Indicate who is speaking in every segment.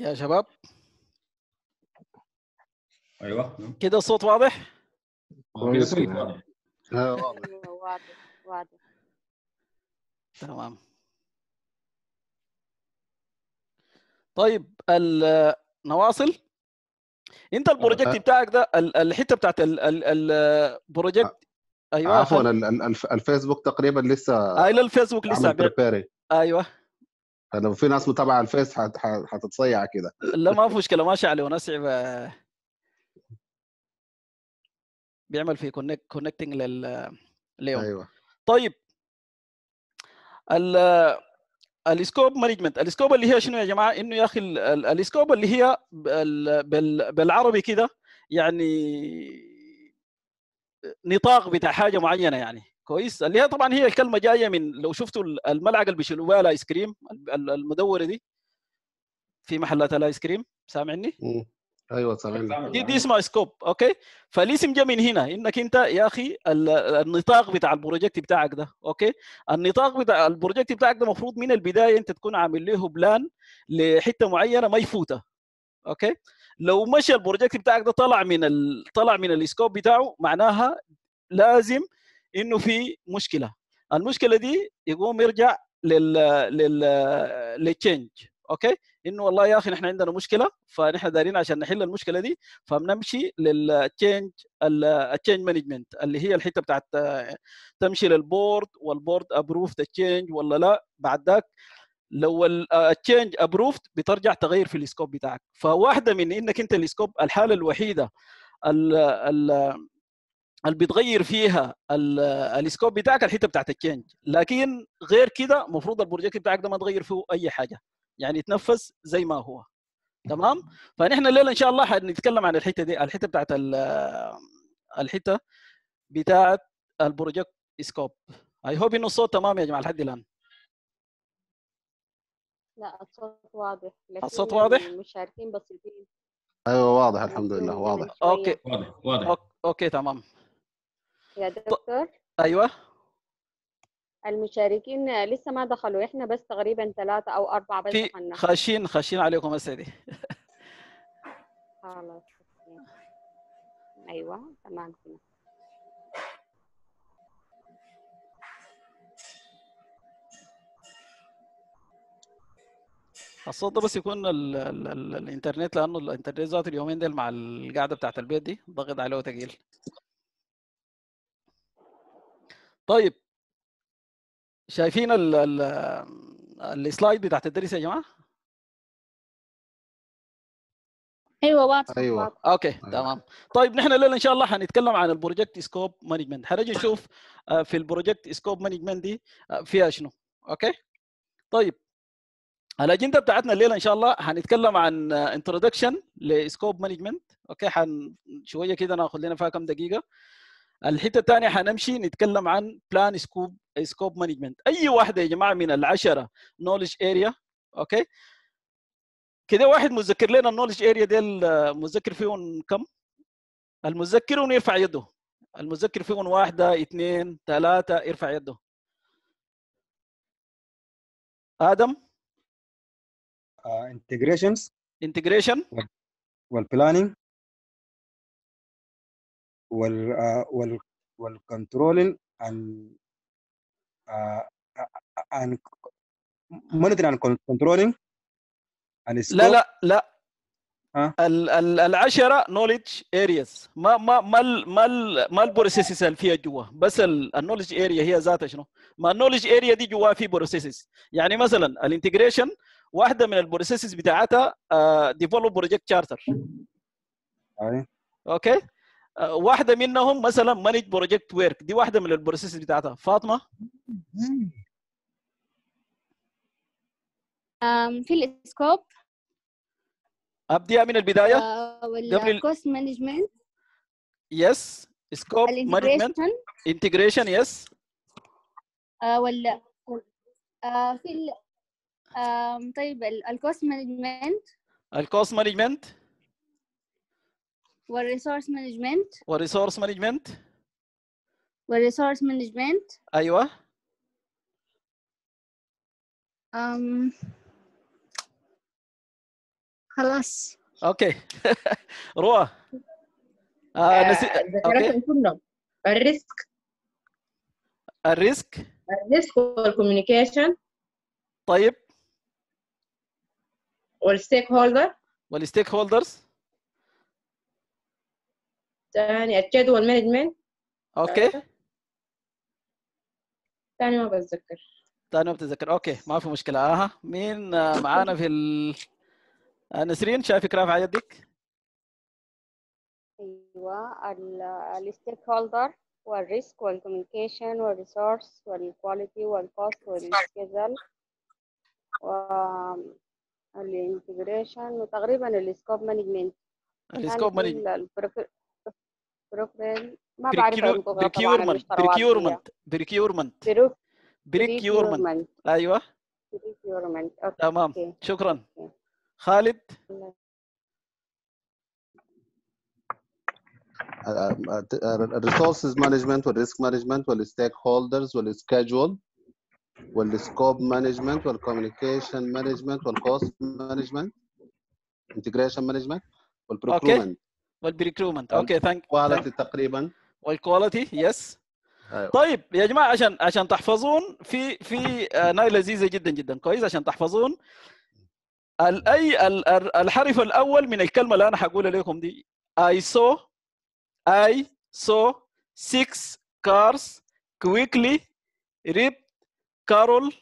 Speaker 1: يا شباب ايوه كده الصوت واضح؟ كويس آه، أيوة، واضح واضح واضح تمام طيب
Speaker 2: نواصل انت البروجكت آه، آه. بتاعك ده الحته بتاعت البروجكت ايوه عفوا
Speaker 3: الفيسبوك تقريبا لسه ايوه
Speaker 2: الفيسبوك لسه ايوه
Speaker 3: لو في ناس متابعه على الفيس حتتصيع كده
Speaker 2: لا ما في مشكله ماشي عليه وناس بيعمل في كونكت كونكتنج لل ليوم ايوه طيب ال السكوب مانجمنت السكوب اللي هي شنو يا جماعه انه يا اخي السكوب اللي هي بالعربي كده يعني نطاق بتاع حاجه معينه يعني كويس اللي هي طبعا هي الكلمه جايه من لو شفتوا الملعقه اللي بيشيلوها الايس كريم المدوره دي في محلات الايس كريم سامعني؟
Speaker 3: أيوة،, ايوه سامعني
Speaker 2: دي, دي اسمها سكوب اوكي فالاسم جاء من هنا انك انت يا اخي النطاق بتاع البروجكت بتاعك ده اوكي النطاق بتاع البروجكت بتاعك ده المفروض من البدايه انت تكون عامل له بلان لحته معينه ما يفوتها اوكي لو مشى البروجكت بتاعك ده طلع من ال... طلع من السكوب بتاعه معناها لازم انه في مشكله المشكله دي يقوم يرجع لل لل للتشنج اوكي انه والله يا اخي نحن عندنا مشكله فنحن دارين عشان نحل المشكله دي فبنمشي للتشينج التشينج مانجمنت اللي هي الحته بتاعت تمشي للبورد والبورد ابروف التشنج تشينج ولا لا بعد ذاك لو التشينج ابروفد بترجع تغير في السكوب بتاعك فواحده من انك انت السكوب الحاله الوحيده ال ال اللي بتغير فيها السكوب بتاعك الحته بتاعت التشينج لكن غير كده المفروض البروجكت بتاعك ده ما تغير فيه اي حاجه يعني يتنفس زي ما هو تمام فنحن الليله ان شاء الله حنتكلم عن الحته دي الحته بتاعت الحته بتاعت البروجكت سكوب اي هوب انه الصوت تمام يا جماعه
Speaker 3: لحد الان
Speaker 1: لا الصوت واضح لكن الصوت واضح
Speaker 3: مش عارفين بسيطين ايوه واضح الحمد لله واضح اوكي
Speaker 1: واضح واضح
Speaker 2: اوكي تمام
Speaker 3: يا دكتور ايوه المشاركين لسه ما دخلوا احنا بس تقريبا ثلاثة او اربعة بس دخلنا
Speaker 2: خاشين خاشين عليكم سيدي
Speaker 3: خلاص ايوه تمام كده
Speaker 2: الصوت ده بس يكون الـ الـ الـ الانترنت لانه الانترنت ذات اليومين دي مع القعده بتاعت البيت دي ضغط عليه وتقيل
Speaker 1: طيب شايفين ال ال السلايد بتاعت الدرس يا جماعه ايوه واضح ايوه
Speaker 2: اوكي أيوة. تمام طيب نحن الليله ان شاء الله حنتكلم عن البروجكت سكوب مانجمنت حنجي نشوف آه، في البروجكت سكوب مانجمنت دي آه، فيها شنو اوكي طيب الاجنده بتاعتنا الليله ان شاء الله حنتكلم عن انترودكشن لسكوب مانجمنت اوكي حن شويه كده ناخذ لنا فيها كم دقيقه الحته الثانيه حنمشي نتكلم عن بلان سكوب سكوب مانجمنت اي واحده يا جماعه من العشره نولج اريا اوكي كده واحد مذكر لنا النولج اريا دي المذكر فيهم كم المذكرون يرفع يده المذكر فيهم واحده اثنين ثلاثه يرفع يده
Speaker 1: ادم انتجريشنز انتجريشن والبلاننج وال آه، وال والكنترولينج and and monitoring and controlling لا لا
Speaker 2: لا العشره نوليدج ارياز ما ما ما الـ ما الـ ما البروسيسز اللي فيها جوا بس النوليدج اريا هي ذاتها شنو؟ ما النوليدج اريا دي جواها في بروسيسز يعني مثلا الانتجريشن واحده من البروسيسز بتاعتها ديفلوب بروجكت شارتر اوكي واحده منهم مثلا مانج بروجكت ويرك دي واحده من البروسيس بتاعتها فاطمه
Speaker 1: في الاسكوب
Speaker 2: ابديها من البدايه آه،
Speaker 1: قبل الكوست مانجمنت
Speaker 2: يس سكوب مانجمنت انتجريشن يس
Speaker 1: ولا في طيب الكوست مانجمنت
Speaker 2: الكوست مانجمنت
Speaker 1: What resource management? What resource management? What resource management? أيوة. Um. Halas. Okay. روا. Uh, uh, okay. The risk. The risk. The risk or communication. طيب. والستيك هولدر
Speaker 2: والستيك stakeholders.
Speaker 1: ثاني الجدول
Speaker 3: مانجمنت اوكي ثاني ما بتذكر
Speaker 2: ثاني ما بتذكر اوكي ما في مشكله اها مين معانا في ال... آه، نسرين شايفك رافعه يدك
Speaker 1: ايوه الستيك هولدر والريسك والكوميونيكيشن والريسورس والكواليتي والكوست والسكيزل والانتجريشن وتقريبا السكوب مانجمنت السكوب مانجمنت بروكمان ما بعرف بريكيورمنت بريكيورمنت
Speaker 2: بريكيورمنت بريكيورمنت ايوه بريكيورمنت تمام شكرا خالد
Speaker 3: الريسورسز مانجمنت والريسك مانجمنت والستيك هولدرز والسكجول والسكوب مانجمنت والكوميونيكيشن مانجمنت والكوست مانجمنت انتجريشن مانجمنت والبروكيومنت
Speaker 2: والبريكرومنت اوكي ثانك كواليتي
Speaker 3: تقريبا
Speaker 2: والكواليتي يس أيوة. طيب يا جماعه عشان عشان تحفظون في في آه، ناي لذيذه جدا جدا كويس عشان تحفظون الاي الحرف الاول من الكلمه اللي انا حقولها لكم دي اي سو اي سو 6 كارز كويكلي ريب
Speaker 1: كارول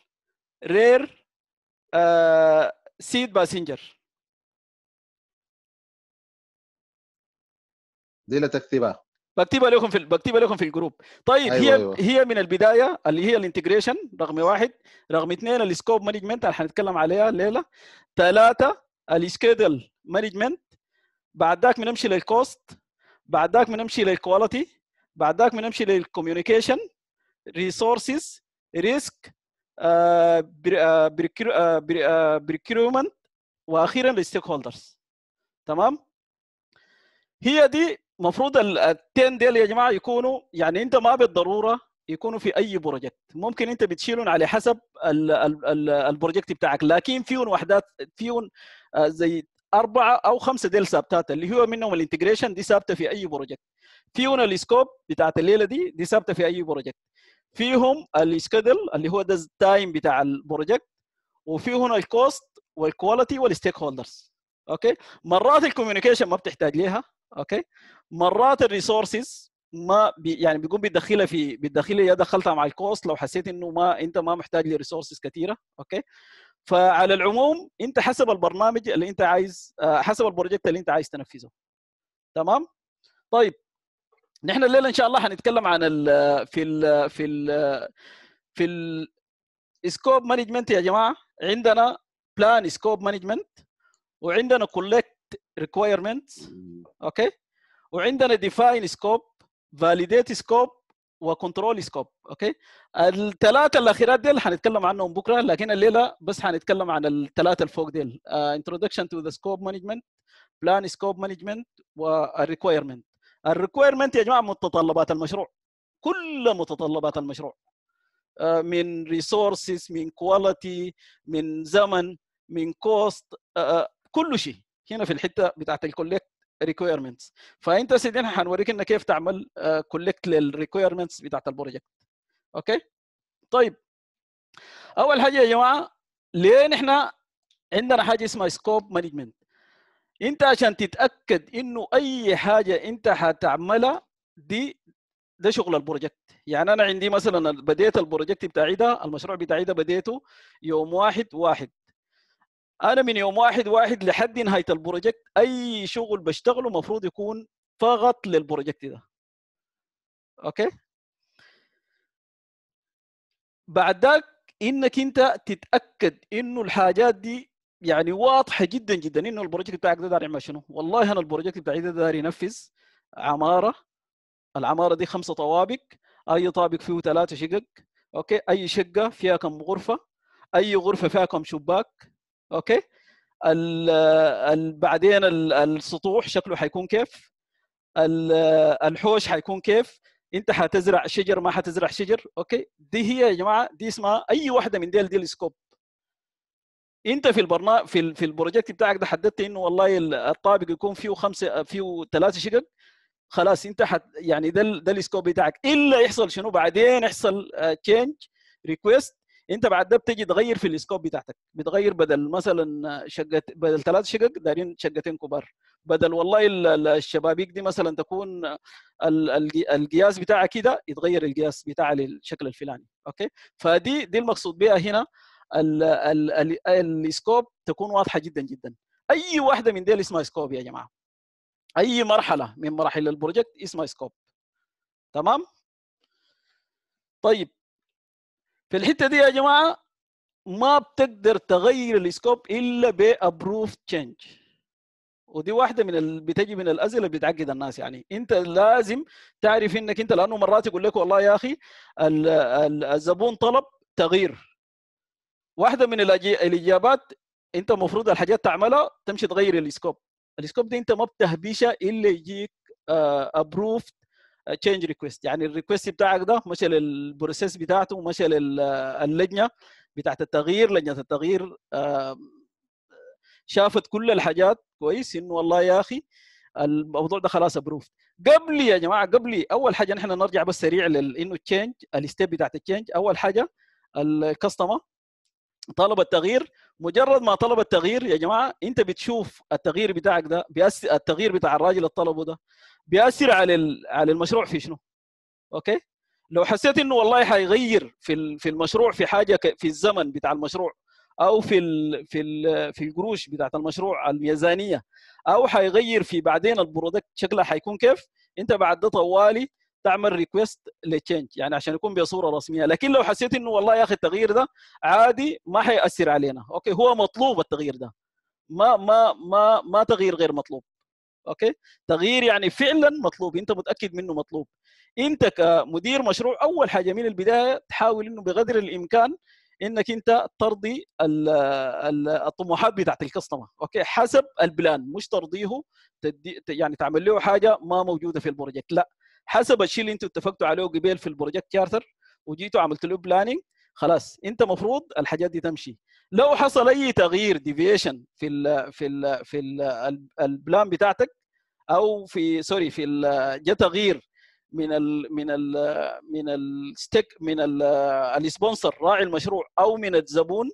Speaker 1: رير سيد باسنجر
Speaker 3: دي لا تكتبها
Speaker 1: بكتبها
Speaker 2: لكم في بكتبها لكم في الجروب طيب أيوة هي أيوة. هي من البدايه اللي هي الانتجريشن رقم واحد رقم اثنين السكوب مانجمنت اللي حنتكلم عليها الليله ثلاثه السكيدل مانجمنت بعد ذاك بنمشي للكوست بعد ذاك بنمشي للكواليتي بعد ذاك بنمشي للكوميونيكيشن ريسورسز ريسك بريكيرمنت واخيرا الستيك هولدرز تمام هي دي المفروض التين ديل يا جماعه يكونوا يعني انت ما بالضروره يكونوا في اي بروجكت ممكن انت بتشيلهم على حسب البروجكت بتاعك لكن فيهم وحدات فيهم آه، زي اربعه او خمسه ديل ثابتات اللي هو منهم الانتجريشن دي ثابته في اي بروجكت فيهم السكوب بتاعت الليله دي دي ثابته في اي بروجكت فيهم السكيدل اللي هو ده التايم بتاع البروجكت وفيهم الكوست والكواليتي والستيك هولدرز اوكي مرات الكوميونيكيشن ما بتحتاج ليها اوكي مرات الريسورسز ما بي يعني بيقوم بيدخلها في بيدخلها دخلتها مع الكوست لو حسيت انه ما انت ما محتاج لريسورسز كثيره اوكي فعلى العموم انت حسب البرنامج اللي انت عايز آه، حسب البروجكت اللي انت عايز تنفذه تمام طيب نحن الليله ان شاء الله هنتكلم عن ال في ال في ال في السكوب مانجمنت يا جماعه عندنا بلان سكوب مانجمنت وعندنا كولكت ريكويرمنت اوكي وعندنا ديفاين سكوب فاليديت سكوب وكنترول سكوب اوكي الثلاثه الاخيرات ديل حنتكلم عنهم بكره لكن الليله بس حنتكلم عن الثلاثه الفوق ديل انترودكشن تو ذا سكوب مانجمنت بلان سكوب مانجمنت والريكويرمنت الريكويرمنت يا جماعه متطلبات المشروع كل متطلبات المشروع uh, من ريسورسز من كواليتي من زمن من كوست uh, uh, كل شيء هنا في الحته بتاعت الكوليكت ريكويرمنتس فانت سيدي حنوريك انك كيف تعمل كولكت آه، للريكويرمنتس بتاعت البروجكت اوكي طيب اول حاجه يا جماعه ليه نحن عندنا حاجه اسمها سكوب مانجمنت انت عشان تتاكد انه اي حاجه انت هتعملها دي ده شغل البروجكت يعني انا عندي مثلا بديت البروجكت بتاعي ده المشروع بتاعي ده بديته يوم واحد واحد انا من يوم واحد واحد لحد نهايه البروجكت اي شغل بشتغله مفروض يكون فقط للبروجكت ده اوكي بعد ذاك انك انت تتاكد انه الحاجات دي يعني واضحه جدا جدا انه البروجكت بتاعك ده داري يعمل شنو والله انا البروجكت بتاعي ده داري ينفذ عماره العماره دي خمسه طوابق اي طابق فيه ثلاثه شقق اوكي اي شقه فيها كم غرفه اي غرفه فيها كم شباك اوكي بعدين السطوح شكله حيكون كيف الحوش حيكون كيف انت حتزرع شجر ما حتزرع شجر اوكي دي هي يا جماعه دي اسمها اي واحده من ديل دي السكوب انت في البرنامج في في البروجكت بتاعك ده حددت انه والله الطابق يكون فيه خمسه فيه ثلاثه شقق خلاص انت حت يعني ده ده السكوب بتاعك الا يحصل شنو بعدين يحصل تشينج آه، ريكويست انت بعد ده بتيجي تغير في الاسكوب بتاعتك بتغير بدل مثلا شقه بدل ثلاث شقق دارين شقتين كبار بدل والله الشبابيك دي مثلا تكون القياس بتاعها كده يتغير القياس بتاعها للشكل الفلاني اوكي فدي دي المقصود بها هنا الاسكوب تكون واضحه جدا جدا اي واحده من ديل اسمها سكوب يا جماعه اي مرحله من مراحل البروجكت اسمها سكوب تمام طيب في الحته دي يا جماعه ما بتقدر تغير السكوب الا بابروف تشينج ودي واحده من ال... بتجي من الازل اللي بتعقد الناس يعني انت لازم تعرف انك انت لانه مرات يقول لك والله يا اخي ال... الزبون طلب تغيير واحده من الأجي... الاجابات انت المفروض الحاجات تعملها تمشي تغير السكوب السكوب دي انت ما بتهبشها الا يجيك ابروف آه، تشينج آه، ريكويست يعني الريكويست بتاعك ده مشى للبروسيس بتاعته مشى آه، للجنه بتاعت التغيير لجنه التغيير آه، شافت كل الحاجات كويس انه والله يا اخي الموضوع ده خلاص ابروف قبل يا جماعه قبل اول حاجه نحن نرجع بس سريع لانه تشينج الستيب بتاعت التشينج اول حاجه الكاستمر طلب التغيير مجرد ما طلب التغيير يا جماعه انت بتشوف التغيير بتاعك ده بيأثر التغيير بتاع الراجل اللي طلبه ده بيأثر على على المشروع في شنو؟ اوكي؟ لو حسيت انه والله حيغير في في المشروع في حاجه في الزمن بتاع المشروع او في الـ في الـ في القروش بتاعت المشروع الميزانيه او حيغير في بعدين البرودكت شكلها حيكون كيف انت بعد ده طوالي تعمل ريكويست لتشينج يعني عشان يكون بصوره رسميه لكن لو حسيت انه والله يا اخي التغيير ده عادي ما حيأثر علينا اوكي هو مطلوب التغيير ده ما ما ما ما تغيير غير مطلوب اوكي تغيير يعني فعلا مطلوب انت متاكد منه مطلوب انت كمدير مشروع اول حاجه من البدايه تحاول انه بقدر الامكان انك انت ترضي الطموحات بتاعت الكاستمر اوكي حسب البلان مش ترضيه يعني تعمل له حاجه ما موجوده في البروجكت لا حسب الشيء اللي انتم اتفقتوا عليه قبل في البروجكت شارتر وجيتوا عملتوا له بلاننج خلاص انت مفروض الحاجات دي تمشي لو حصل اي تغيير ديفيشن في الـ في الـ في الـ البلان بتاعتك او في سوري في جاء تغيير من الـ من الـ من الستيك من السبونسر راعي المشروع او من الزبون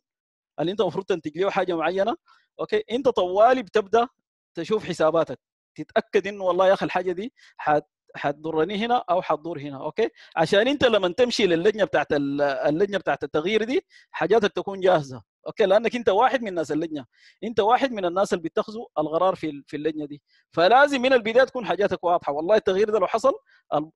Speaker 2: اللي انت المفروض تنتج له حاجه معينه اوكي انت طوالي بتبدا تشوف حساباتك تتاكد انه والله يا اخي الحاجه دي حتضرني هنا او حتضر هنا اوكي عشان انت لما تمشي للجنه بتاعت اللجنه بتاعت التغيير دي حاجاتك تكون جاهزه اوكي لانك انت واحد من الناس اللجنه انت واحد من الناس اللي بيتخذوا القرار في في اللجنه دي فلازم من البدايه تكون حاجاتك واضحه والله التغيير ده لو حصل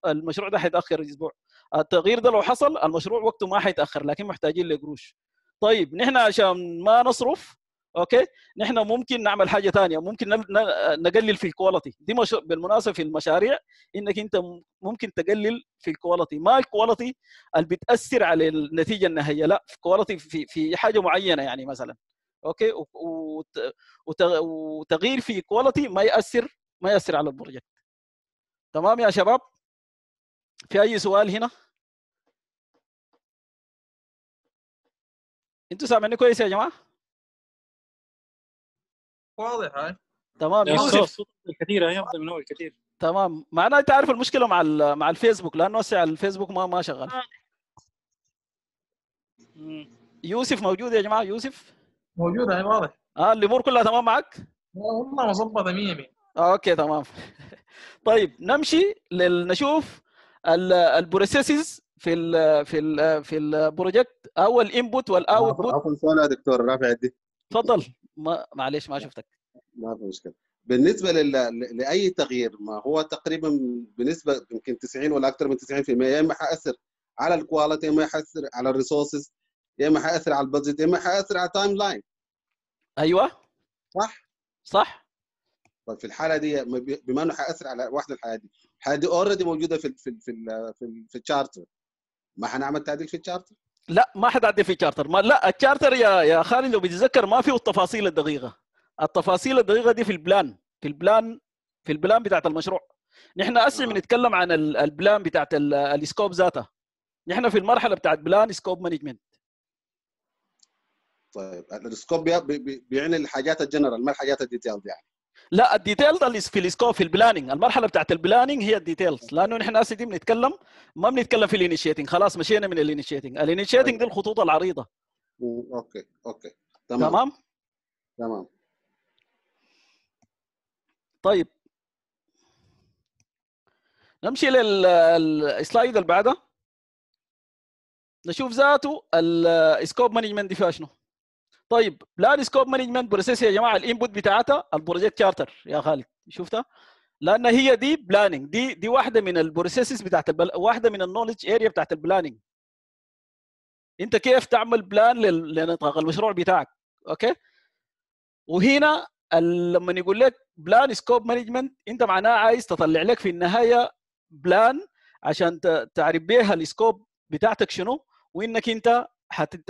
Speaker 2: المشروع ده حيتاخر اسبوع التغيير ده لو حصل المشروع وقته ما حيتاخر لكن محتاجين لقروش طيب نحن عشان ما نصرف اوكي نحن ممكن نعمل حاجه ثانيه ممكن نقلل في الكواليتي دي مش... بالمناسبه في المشاريع انك انت ممكن تقلل في الكواليتي ما الكواليتي اللي بتاثر على النتيجه النهائيه لا في كواليتي في في حاجه معينه يعني مثلا اوكي وت... وت... وتغيير
Speaker 1: في كواليتي ما ياثر ما ياثر على البروجكت تمام يا شباب في اي سؤال هنا انتوا سامعيني كويس يا جماعه واضح
Speaker 2: تمام يوسف
Speaker 1: كثيره افضل من اول كثير
Speaker 2: تمام معناه انت عارف المشكله مع مع الفيسبوك لانه وسع الفيسبوك ما ما شغال آه. يوسف موجود يا جماعه يوسف موجود اي واضح اه الامور كلها تمام معك؟
Speaker 1: والله مظبط 100 100
Speaker 2: آه اوكي تمام طيب نمشي لنشوف نشوف البروسيسز في الـ في الـ في البروجكت او الانبوت
Speaker 3: والاوتبوت عفوا سؤال يا دكتور رافع يدي تفضل
Speaker 2: ما معلش ما شفتك
Speaker 3: ما في مشكله بالنسبه لل... لاي تغيير ما هو تقريبا بنسبه يمكن 90 ولا اكثر من 90% يا اما حاثر على الكواليتي يا اما حاثر على الريسورسز يا اما حاثر على البادجت يا اما حاثر على التايم لاين ايوه صح صح طيب في الحاله دي بما انه حاثر على واحده الحاله دي الحاله دي اوريدي موجوده في ال في ال في في, في الشارتر ما حنعمل تعديل في الشارتر
Speaker 2: لا ما عدي في تشارتر ما لا التشارتر يا يا خالد لو بتتذكر ما فيه التفاصيل الدقيقه التفاصيل الدقيقه دي في البلان في البلان في البلان بتاعت المشروع نحن اسرع آه. بنتكلم عن البلان بتاعت السكوب ذاته نحن في المرحله بتاعت بلان سكوب مانجمنت
Speaker 3: طيب السكوب بيعني الحاجات الجنرال ما الحاجات الديتيلز يعني
Speaker 2: لا الديتيلز اللي في السكوب في البلاننج المرحله بتاعت البلاننج هي الديتيلز لانه نحن هسه دي بنتكلم ما بنتكلم في الانيشيتنج خلاص مشينا من الانيشيتنج الانيشيتنج دي الخطوط العريضه
Speaker 3: اوكي اوكي تمام تمام تمام طيب نمشي
Speaker 2: للسلايد اللي بعدها نشوف ذاته السكوب مانجمنت دي فيها شنو طيب بلان سكوب مانجمنت بروسيس يا جماعه الانبوت بتاعتها البروجكت شارتر يا خالد شفتها لان هي دي بلاننج دي دي واحده من البروسيسز بتاعت البل... واحده من النولج اريا بتاعت البلاننج انت كيف تعمل بلان لنطاق المشروع بتاعك اوكي وهنا لما يقول لك بلان سكوب مانجمنت انت معناه عايز تطلع لك في النهايه بلان عشان تعرف بيها السكوب بتاعتك شنو وانك انت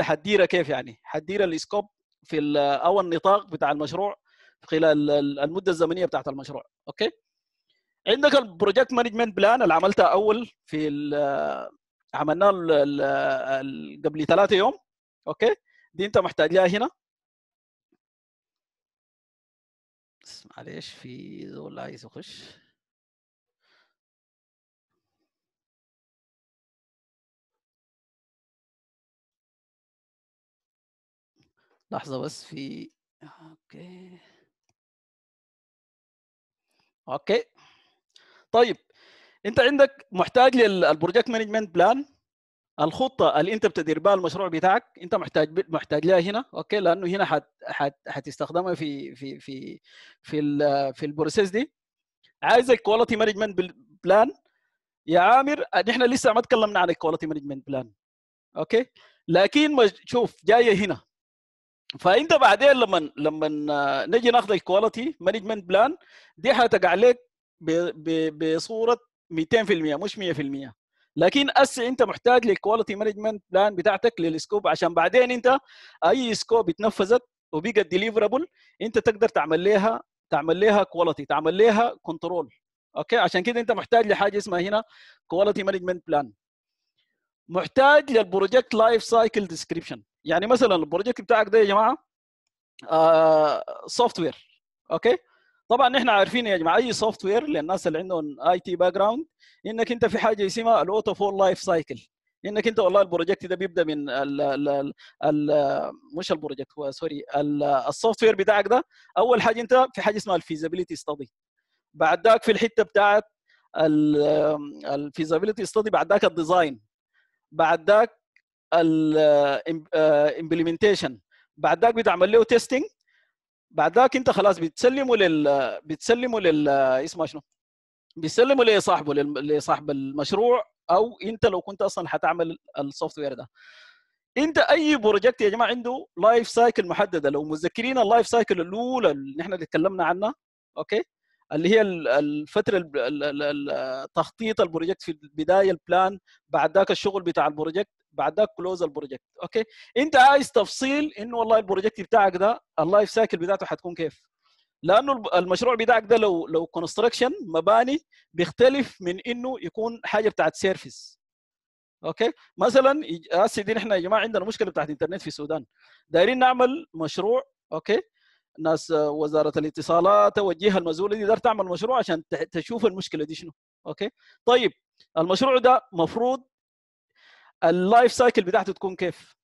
Speaker 2: حتديرها كيف يعني حتدير السكوب في او النطاق بتاع المشروع خلال المده الزمنيه بتاعت المشروع اوكي عندك البروجكت مانجمنت بلان اللي عملتها اول في عملناه قبل ثلاثة يوم
Speaker 1: اوكي دي انت محتاج لها هنا معلش في زول عايز يخش لحظة بس في اوكي اوكي طيب انت عندك محتاج
Speaker 2: للبروجكت مانجمنت بلان الخطه اللي انت بتدير بها المشروع بتاعك انت محتاج محتاج لها هنا اوكي لانه هنا حت حت حتستخدمها في في في في الـ في البروسيس دي عايز الكواليتي مانجمنت بلان يا عامر نحن لسه ما تكلمنا عن الكواليتي مانجمنت بلان اوكي لكن شوف جايه هنا فانت بعدين لما لما نجي ناخذ الكواليتي مانجمنت بلان دي حتقع لك بصوره 200% مش 100% لكن اس انت محتاج للكواليتي مانجمنت بلان بتاعتك للسكوب عشان بعدين انت اي سكوب اتنفذت وبقت ديليفربل انت تقدر تعمل لها تعمل لها كواليتي تعمل لها كنترول اوكي عشان كده انت محتاج لحاجه اسمها هنا كواليتي مانجمنت بلان محتاج للبروجكت لايف سايكل ديسكريبشن يعني مثلا البروجكت بتاعك ده يا جماعه سوفت آه وير اوكي طبعا احنا عارفين يا جماعه اي سوفت وير للناس اللي عندهم اي تي باك جراوند انك انت في حاجه اسمها الاوتو فول لايف سايكل انك انت والله البروجكت ده بيبدا من ال ال ال مش البروجكت هو سوري السوفت وير بتاعك ده اول حاجه انت في حاجه اسمها الفيزابيلتي ستادي بعد ذاك في الحته بتاعت الفيزابيلتي ستادي بعد ذاك الديزاين بعد ذاك الامبلمنتيشن بعد ذاك بتعمل له تيستنج بعد ذاك انت خلاص بتسلمه لل بتسلمه لل آه، اسمه شنو بتسلمه لصاحبه لصاحب المشروع او انت لو كنت اصلا حتعمل السوفت وير ده انت اي بروجكت يا جماعه عنده لايف سايكل محدده لو متذكرين اللايف سايكل الاولى اللي احنا تكلمنا عنها اوكي اللي هي الفتره تخطيط البروجكت في البدايه البلان بعد ذاك الشغل بتاع البروجكت بعد ذاك كلوز البروجكت اوكي انت عايز تفصيل انه والله البروجكت بتاعك ده اللايف سايكل بتاعته حتكون كيف لانه المشروع بتاعك ده لو لو كونستراكشن مباني بيختلف من انه يكون حاجه بتاعت سيرفيس اوكي مثلا هسه آه دي احنا يا جماعه عندنا مشكله بتاعت انترنت في السودان دايرين نعمل مشروع اوكي ناس آه، وزاره الاتصالات والجهه المسؤوله دي دار تعمل مشروع عشان تشوف المشكله دي شنو اوكي طيب المشروع ده مفروض اللايف سايكل بتاعته تكون كيف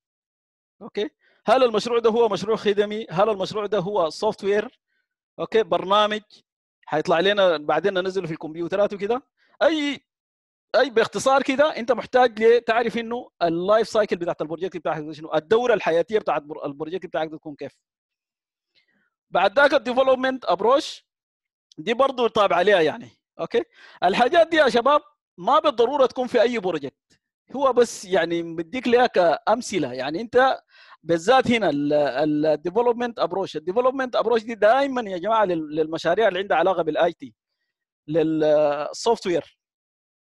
Speaker 2: اوكي هل المشروع ده هو مشروع خدمي هل المشروع ده هو سوفت وير اوكي برنامج حيطلع لنا بعدين ننزله في الكمبيوترات وكده اي اي باختصار كده انت محتاج تعرف انه اللايف سايكل بتاعت البروجكت بتاعك شنو الدوره الحياتيه بتاعت البروجكت بتاعك تكون كيف بعد ذاك الديفلوبمنت ابروش دي برضه طابع عليها يعني اوكي الحاجات دي يا شباب ما بالضروره تكون في اي بروجكت هو بس يعني بديك لها كامثله يعني انت بالذات هنا الديفلوبمنت ابروش الديفلوبمنت ابروش دي دائما يا جماعه للمشاريع اللي عندها علاقه بالاي تي للسوفت وير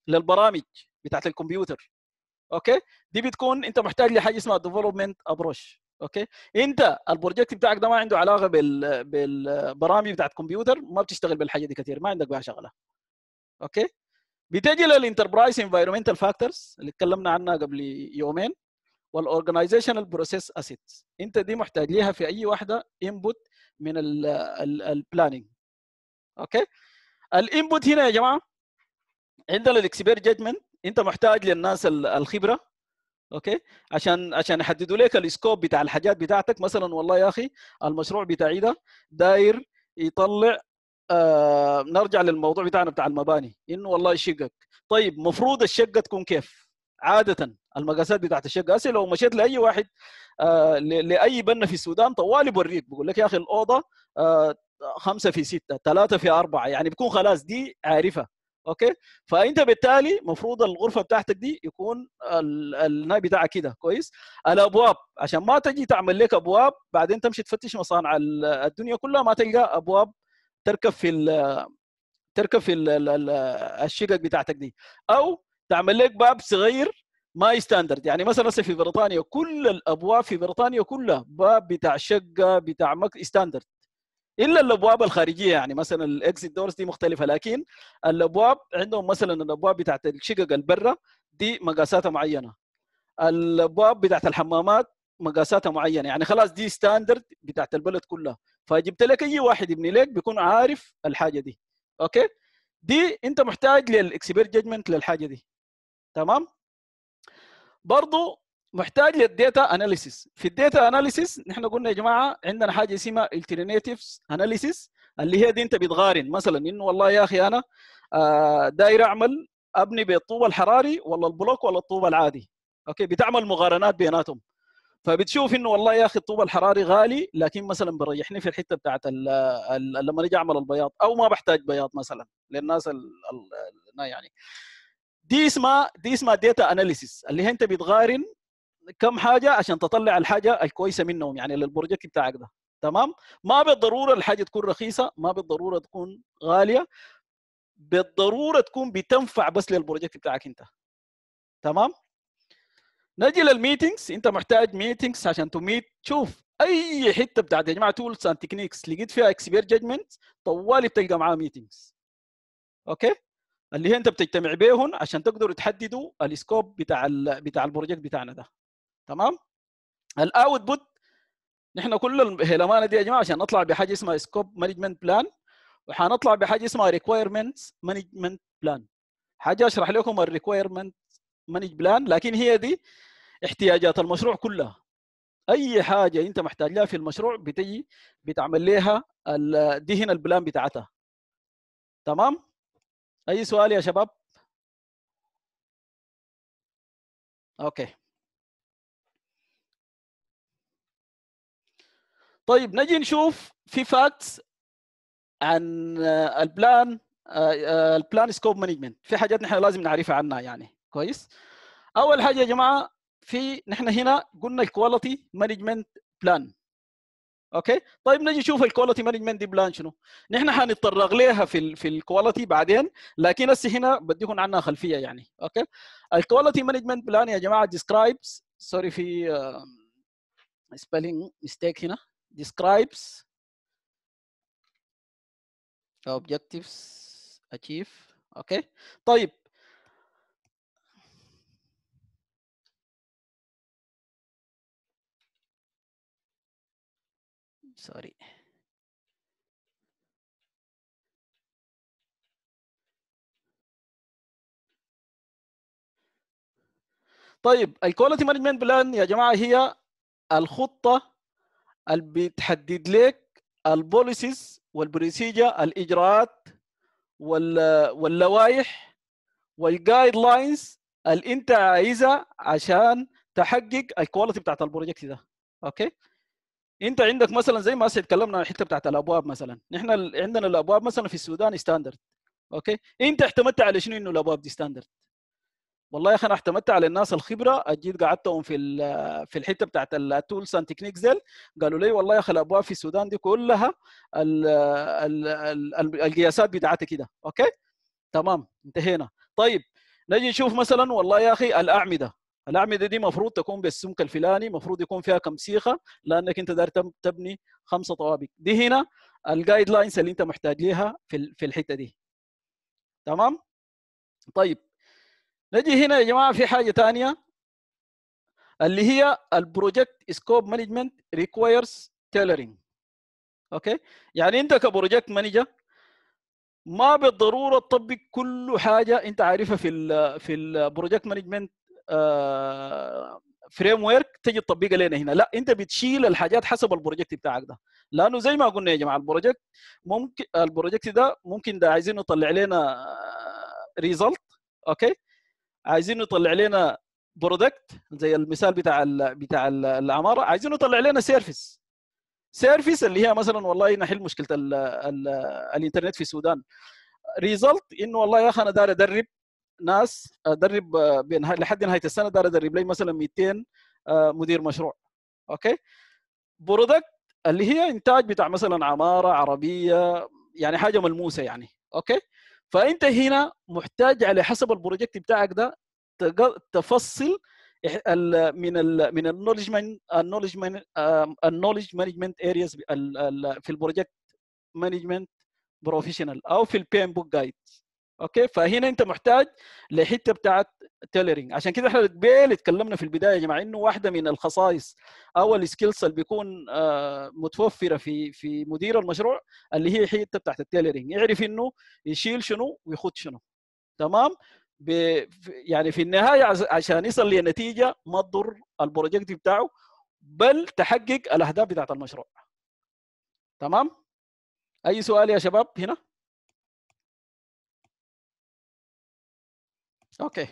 Speaker 2: للبرامج بتاعت الكمبيوتر اوكي دي بتكون انت محتاج لحاجه اسمها ديفلوبمنت ابروش اوكي انت البروجكت بتاعك ده ما عنده علاقه بال... بالبرامج بتاعت الكمبيوتر ما بتشتغل بالحاجه دي كثير ما عندك بها شغله اوكي بتجي للانتربرايز انفايرمنتال فاكتورز اللي اتكلمنا عنها قبل يومين والاورجنايزيشنال بروسيس اسيتس انت دي محتاج ليها في اي واحده انبوت من البلاننج اوكي الانبوت هنا يا جماعه عندنا الاكسبير جادجمنت انت محتاج للناس الخبره اوكي عشان عشان يحددوا لك السكوب بتاع الحاجات بتاعتك مثلا والله يا اخي المشروع بتاعي ده داير يطلع آه نرجع للموضوع بتاعنا بتاع المباني انه والله شقق طيب مفروض الشقه تكون كيف؟ عاده المقاسات بتاعت الشقه هسه لو مشيت لاي واحد آه لاي بنا في السودان طوالي بوريك بقول لك يا اخي الاوضه آه خمسة في ستة ثلاثة في أربعة يعني بيكون خلاص دي عارفة أوكي فأنت بالتالي مفروض الغرفة بتاعتك دي يكون الناي بتاعك كده كويس الأبواب عشان ما تجي تعمل لك أبواب بعدين تمشي تفتش مصانع الدنيا كلها ما تلقى أبواب تركب في تركب في الشقق بتاعتك دي او تعمل لك باب صغير ما ستاندرد يعني مثلا في بريطانيا كل الابواب في بريطانيا كلها باب بتاع شقه بتاع مك... ستاندرد الا الابواب الخارجيه يعني مثلا الاكزيت دورز دي مختلفه لكن الابواب عندهم مثلا الابواب بتاعت الشقق البرة دي مقاساتها معينه الابواب بتاعت الحمامات مقاساتها معينه يعني خلاص دي ستاندرد بتاعت البلد كلها فجبت لك اي واحد يبني ليك بيكون عارف الحاجه دي اوكي دي انت محتاج للاكسبيرت جادجمنت للحاجه دي تمام برضو محتاج للديتا اناليسيس في الديتا اناليسيس نحن قلنا يا جماعه عندنا حاجه اسمها الترناتيفز اناليسيس اللي هي دي انت بتقارن مثلا انه والله يا اخي انا آه، داير اعمل ابني بالطوب الحراري ولا البلوك ولا الطوب العادي اوكي بتعمل مقارنات بيناتهم فبتشوف انه والله يا اخي الطوب الحراري غالي لكن مثلا بريحني في الحته بتاعت الـ الـ لما نجي اعمل البياض او ما بحتاج بياض مثلا للناس الـ الـ يعني دي اسمها دي اسمها ديتا اناليسيس اللي هي انت بتقارن كم حاجه عشان تطلع الحاجه الكويسه منهم يعني للبروجكت بتاعك ده تمام ما بالضروره الحاجه تكون رخيصه ما بالضروره تكون غاليه بالضروره تكون بتنفع بس للبروجكت بتاعك انت تمام نجي للميتينجز انت محتاج ميتينجز عشان تميت شوف اي حته بتاعت يا جماعه تولز اند تكنيكس لقيت فيها اكسبير جادجمنت طوالي بتلقى معاه ميتينجز اوكي اللي هي انت بتجتمع بيهم عشان تقدروا تحددوا السكوب بتاع الـ بتاع البروجكت بتاعنا ده تمام الاوتبوت نحن كل الهلمانه دي يا جماعه عشان نطلع بحاجه اسمها سكوب مانجمنت بلان وحنطلع بحاجه اسمها ريكويرمنت مانجمنت بلان حاجه اشرح لكم الريكويرمنت مانج بلان لكن هي دي احتياجات المشروع كلها اي حاجه انت محتاج لها في المشروع بتجي بتعمل لها دي هنا البلان بتاعتها
Speaker 1: تمام اي سؤال يا شباب اوكي طيب نجي نشوف في فاكتس عن
Speaker 2: البلان البلان سكوب مانجمنت في حاجات نحن لازم نعرفها عنها يعني كويس اول حاجه يا جماعه في نحن هنا قلنا الكواليتي مانجمنت بلان اوكي طيب نجي نشوف الكواليتي مانجمنت بلان شنو نحن حنتطرق لها في في الكواليتي بعدين لكن هسه هنا بديكم عنها خلفيه يعني اوكي الكواليتي مانجمنت بلان يا جماعه ديسكرايبس سوري في سبيلينج ميستيك هنا describes
Speaker 1: objectives achieve اوكي طيب sorry طيب الكواليتي مانجمنت بلان يا جماعه هي
Speaker 2: الخطه اللي بتحدد لك البوليسيز والبروسيجر الاجراءات واللوائح والجايد لاينز اللي انت عايزها عشان تحقق الكواليتي بتاعت البروجكت ده اوكي انت عندك مثلا زي ما تكلمنا عن الحته بتاعت الابواب مثلا نحن عندنا الابواب مثلا في السودان ستاندرد اوكي انت اعتمدت على شنو انه الابواب دي ستاندرد والله يا اخي انا اعتمدت على الناس الخبره اجيت قعدتهم في في الحته بتاعت التولز اند تكنيكس ديل قالوا لي والله يا اخي الابواب في السودان دي كلها القياسات بتاعتها كده اوكي تمام انتهينا طيب نجي نشوف مثلا والله يا اخي الاعمده الاعمده دي المفروض تكون بالسمك الفلاني المفروض يكون فيها كم سيخه لانك انت داير تبني خمسه طوابق دي هنا الجايد لاينز اللي انت محتاج ليها في في الحته دي تمام طيب نجي هنا يا جماعه في حاجه ثانيه اللي هي البروجكت سكوب مانجمنت ريكوايرز تيلرينج اوكي يعني انت كبروجكت مانجر ما بالضروره تطبق كل حاجه انت عارفها في الـ في البروجكت مانجمنت فريم آه، ورك تجي تطبقها لنا هنا لا انت بتشيل الحاجات حسب البروجكت بتاعك ده لانه زي ما قلنا يا جماعه البروجكت ممكن البروجكت ده ممكن ده عايزين يطلع لنا ريزلت اوكي عايزين يطلع لنا برودكت زي المثال بتاع الـ بتاع الـ العماره عايزين يطلع لنا سيرفيس سيرفيس اللي هي مثلا والله نحل مشكله ال ال الانترنت في السودان ريزلت انه والله يا اخي انا داير ادرب ناس ادرب آه، آه، لحد نهايه السنه دار ادرب لي مثلا 200 آه، مدير مشروع اوكي برودكت اللي هي انتاج بتاع مثلا عماره عربيه يعني حاجه ملموسه يعني اوكي فانت هنا محتاج على حسب البروجكت بتاعك ده تفصل من الـ من النولج النولج النولج مانجمنت ارياز في البروجكت مانجمنت بروفيشنال او في البين بوك جايد اوكي فهنا انت محتاج لحته بتاعت تيلرينج عشان كده احنا بيل اتكلمنا في البدايه يا جماعه انه واحده من الخصائص او السكيلز اللي بيكون آه، متوفره في في مدير المشروع اللي هي حته بتاعت التيلرينج يعرف انه يشيل شنو ويخد شنو تمام يعني في النهايه عشان يصل لنتيجه ما تضر البروجكت بتاعه بل
Speaker 1: تحقق الاهداف بتاعت المشروع تمام اي سؤال يا شباب هنا اوكي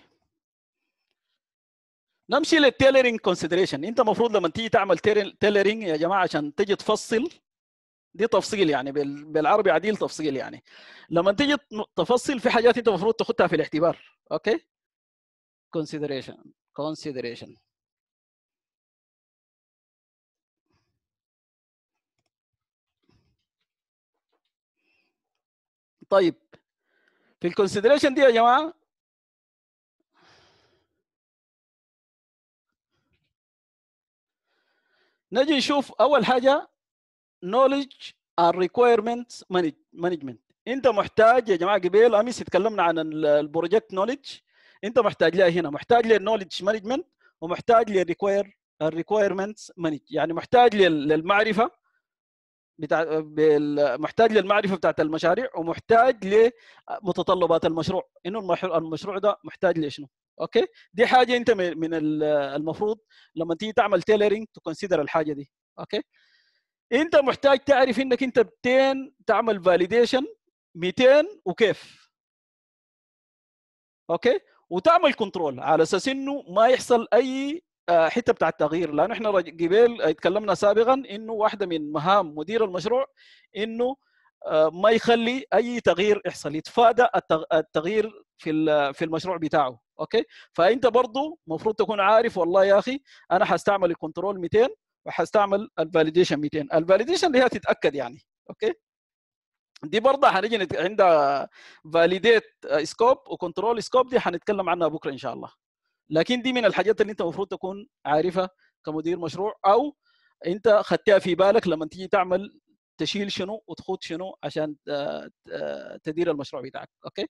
Speaker 1: نمشي للتيلرينج كونسيدريشن انت المفروض لما تيجي تعمل
Speaker 2: تيلرينج يا جماعه عشان تيجي تفصل دي تفصيل يعني بالعربي عديل تفصيل يعني لما تيجي تفصل في حاجات انت المفروض تاخدها في الاعتبار اوكي
Speaker 1: consideration consideration طيب في الكونسيدريشن دي يا جماعه نجي نشوف اول حاجه نولج اند ريكويرمنت مانجمنت
Speaker 2: انت محتاج يا جماعه قبل امس تكلمنا عن البروجكت نولج انت محتاج لها هنا محتاج للنولج مانجمنت ومحتاج للريكوير الريكويرمنت مانج يعني محتاج للمعرفه بتاع محتاج للمعرفه بتاعت المشاريع ومحتاج لمتطلبات المشروع انه المشروع ده محتاج لشنو اوكي دي حاجه انت من المفروض لما تيجي تعمل تيلرينج تكونسيدر الحاجه دي اوكي انت محتاج تعرف انك انت بتين تعمل فاليديشن 200 وكيف اوكي وتعمل كنترول على اساس انه ما يحصل اي آه، حته بتاع التغيير لانه احنا قبل اتكلمنا سابقا انه واحده من مهام مدير المشروع انه آه، ما يخلي اي تغيير يحصل يتفادى التغيير في في المشروع بتاعه اوكي فانت برضه المفروض تكون عارف والله يا اخي انا حستعمل الكنترول 200 وحستعمل الفاليديشن 200 الفاليديشن اللي هي تتاكد يعني اوكي دي برضه هنيجي عندها فاليديت سكوب وكنترول سكوب دي هنتكلم عنها بكره ان شاء الله لكن دي من الحاجات اللي انت المفروض تكون عارفها كمدير مشروع او انت خدتها في بالك لما تيجي تعمل تشيل شنو وتخوض شنو عشان آه، تدير المشروع بتاعك اوكي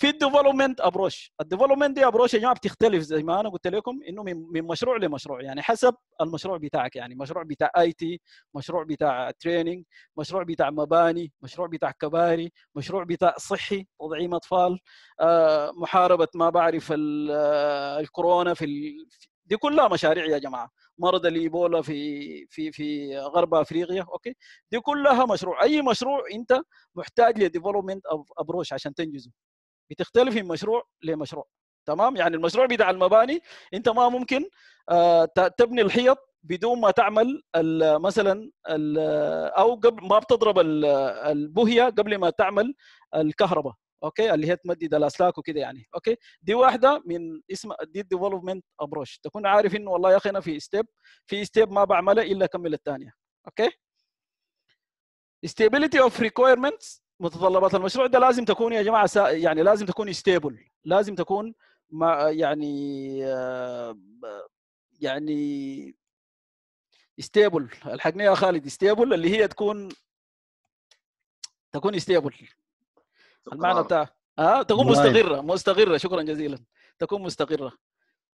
Speaker 2: في الديفلوبمنت ابروش الديفلوبمنت دي ابروش يا جماعه بتختلف زي ما انا قلت لكم انه من مشروع لمشروع يعني حسب المشروع بتاعك يعني مشروع بتاع اي تي مشروع بتاع تريننج مشروع بتاع مباني مشروع بتاع كباري مشروع بتاع صحي تطعيم اطفال آه، محاربه ما بعرف آه، الكورونا في دي كلها مشاريع يا جماعه مرض الايبولا في في في غرب افريقيا اوكي دي كلها مشروع اي مشروع انت محتاج لديفلوبمنت ابروش عشان تنجزه بتختلف من مشروع لمشروع تمام يعني المشروع بتاع المباني انت ما ممكن آه، تبني الحيط بدون ما تعمل مثلا او قبل ما بتضرب البهيه قبل ما تعمل الكهرباء اوكي اللي هي تمدد الاسلاك وكده يعني اوكي دي واحده من اسم دي ديفلوبمنت ابروش تكون عارف انه والله يا اخي انا في ستيب في ستيب ما بعملها الا اكمل الثانيه اوكي stability of requirements متطلبات المشروع ده لازم تكون يا جماعه يعني لازم تكون ستيبل لازم تكون ما يعني آه، يعني ستيبل الحقني يا خالد ستيبل اللي هي تكون تكون ستيبل المعنى بتاع اه تكون مستقره مستقره شكرا جزيلا تكون مستقره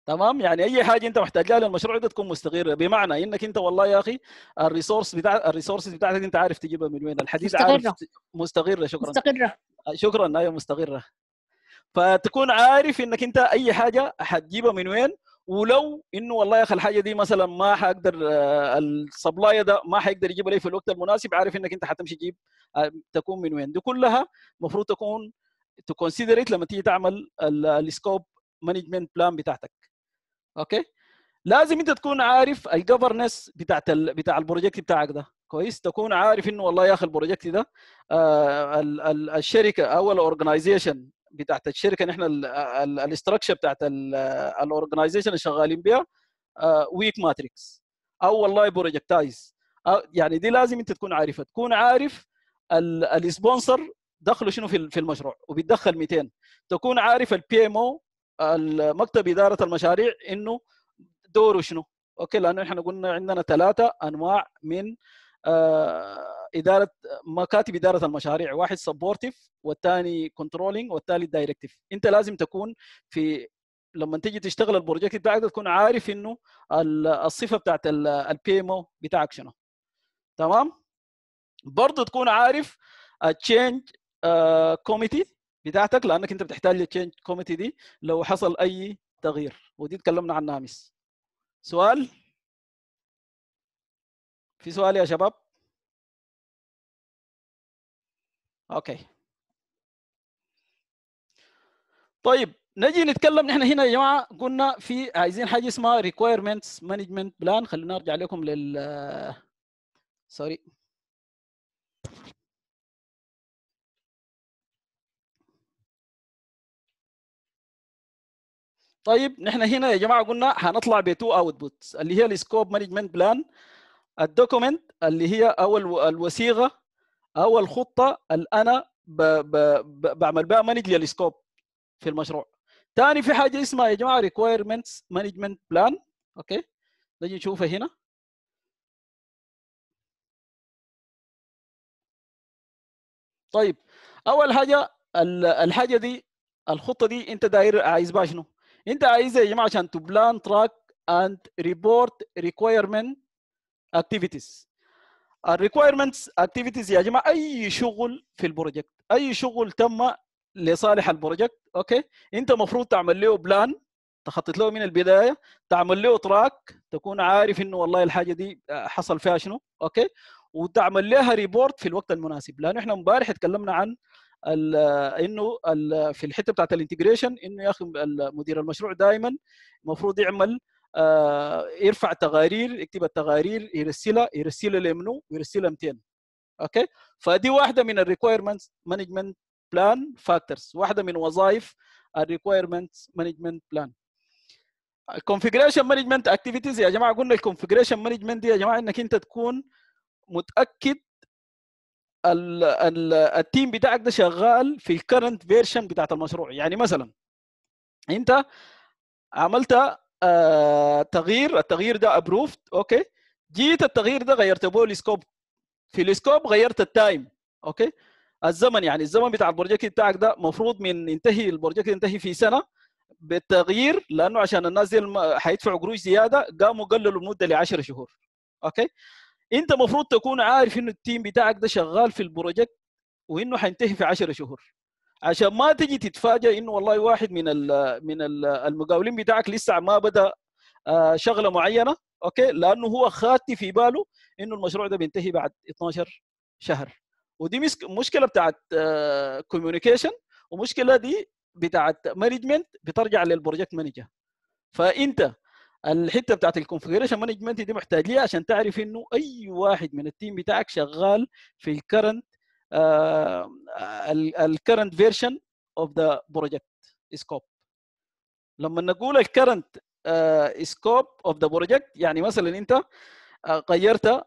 Speaker 2: تمام يعني اي حاجه انت محتاج لها للمشروع ده تكون مستقره بمعنى انك انت والله يا اخي الريسورس بتاع الريسورسز بتاعتك انت عارف تجيبها من وين الحديث مستقرة. عارف مستقره شكرا مستقره آه، شكرا ايوه مستقره فتكون عارف انك انت اي حاجه حتجيبها من وين ولو انه والله يا اخي الحاجه دي مثلا ما حقدر آه، السبلاي ده ما حيقدر يجيبها لي في الوقت المناسب عارف انك انت حتمشي تجيب آه، تكون من وين دي كلها المفروض تكون تكونسيدريت لما تيجي تعمل السكوب مانجمنت بلان بتاعتك اوكي لازم انت تكون عارف الجفرنس بتاعت ال... بتاع البروجكت بتاعك ده كويس تكون عارف انه والله يا اخي البروجكت ده آه، ال... ال... الشركه او الاورجنايزيشن بتاعت الشركه نحن الاستراكشر بتاعت الاورجنايزيشن اللي شغالين بيها ويك آه، ماتريكس او والله بروجكتايز يعني دي لازم انت تكون عارفها تكون عارف السبونسر دخله شنو في المشروع وبيتدخل 200 تكون عارف البي ام او مكتب اداره المشاريع انه دوره شنو اوكي لانه احنا قلنا عندنا ثلاثه انواع من آه، اداره مكاتب اداره المشاريع واحد سبورتيف والثاني كنترولينج والثالث دايركتيف انت لازم تكون في لما تيجي تشتغل البروجكت بتاعك تكون عارف انه الصفه بتاعت البيمو بتاعك شنو تمام برضه تكون عارف التشينج آه، كوميتي بتاعتك لانك انت بتحتاج للتشينج كوميتي دي لو حصل اي
Speaker 1: تغيير ودي تكلمنا عنها امس سؤال في سؤال يا شباب اوكي طيب نجي نتكلم نحن هنا
Speaker 2: يا جماعه قلنا في عايزين حاجه اسمها requirements management plan خلينا ارجع لكم لل
Speaker 1: سوري آه،
Speaker 2: طيب نحن هنا يا جماعه قلنا هنطلع بتو اوتبوتس اللي هي السكوب مانجمنت بلان الدوكيمنت اللي هي اول الوثيقه او الخطه اللي انا ب ب ب بعمل بها مانج للسكوب في المشروع ثاني في حاجه اسمها
Speaker 1: يا جماعه ريكويرمنتس مانجمنت بلان اوكي نجي نشوفها هنا طيب اول حاجه الحاجه دي الخطه دي انت داير عايز بها شنو؟
Speaker 2: انت عايز يا جماعه عشان تو بلان تراك اند ريبورت ريكويرمنت اكتيفيتيز الريكويرمنتس اكتيفيتيز يا جماعه اي شغل في البروجكت اي شغل تم لصالح البروجكت اوكي انت المفروض تعمل له بلان تخطط له من البدايه تعمل له تراك تكون عارف انه والله الحاجه دي آه، حصل فيها شنو اوكي وتعمل لها ريبورت في الوقت المناسب لانه احنا امبارح اتكلمنا عن انه في الحته بتاعت الانتجريشن انه يا اخي مدير المشروع دائما المفروض يعمل آه يرفع تقارير يكتب التقارير يرسلها يرسلها لمنو ويرسلها 200 اوكي فدي واحده من الريكويرمنت مانجمنت بلان فاكتورز واحده من وظائف الريكويرمنت مانجمنت بلان الكونفجريشن مانجمنت اكتيفيتيز يا جماعه قلنا الكونفجريشن مانجمنت دي يا جماعه انك انت تكون متاكد ال التيم بتاعك ده شغال في الكرنت فيرشن بتاعت المشروع يعني مثلا انت عملت آه، تغيير التغيير ده ابروفد اوكي جيت التغيير ده غيرت به السكوب في السكوب غيرت التايم اوكي الزمن يعني الزمن بتاع البروجكت بتاعك ده مفروض من ينتهي البروجكت ينتهي في سنه بالتغيير لانه عشان الناس دي حيدفعوا قروش زياده قاموا قللوا المده ل 10 شهور اوكي انت المفروض تكون عارف انه التيم بتاعك ده شغال في البروجكت وانه حينتهي في 10 شهور عشان ما تجي تتفاجئ انه والله واحد من الـ من الـ المقاولين بتاعك لسه ما بدا آه، شغله معينه اوكي لانه هو خاتي في باله انه المشروع ده بينتهي بعد 12 شهر ودي مشكله بتاعت كوميونيكيشن آه، ومشكله دي بتاعت مانجمنت بترجع للبروجكت مانجر فانت الحته بتاعت الكونفجريشن مانجمنت دي محتاج ليها عشان تعرف انه اي واحد من التيم بتاعك شغال في الكرنت الكرنت فيرجن اوف ذا بروجكت سكوب لما نقول الكرنت سكوب اوف ذا بروجكت يعني مثلا انت آه، غيرت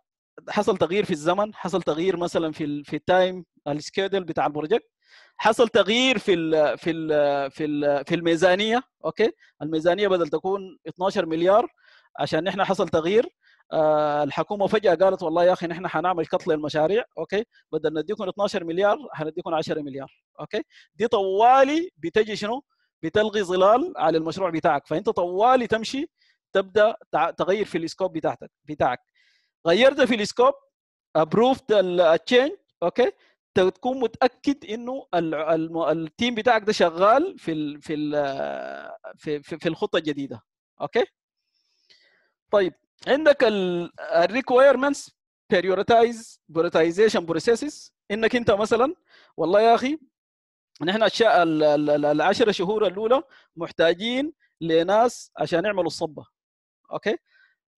Speaker 2: حصل تغيير في الزمن حصل تغيير مثلا في في التايم السكيدول بتاع البروجكت حصل تغيير في ال في ال في ال في الميزانيه اوكي الميزانيه بدل تكون 12 مليار عشان نحن حصل تغيير آه، الحكومه فجاه قالت والله يا اخي نحن حنعمل كتل للمشاريع اوكي بدل نديكم 12 مليار حنديكم 10 مليار اوكي دي طوالي بتجي شنو بتلغي ظلال على المشروع بتاعك فانت طوالي تمشي تبدا تغير في السكوب بتاعتك بتاعك غيرت في السكوب ابروفد التشينج اوكي تكون متاكد انه التيم بتاعك ده شغال في الـ في الـ في, في, في الخطه الجديده اوكي طيب عندك الريكويرمنتس بريورتايز بريورتايزيشن بروسيسز انك انت مثلا والله يا اخي نحن العشر شهور الاولى محتاجين لناس عشان يعملوا الصبه اوكي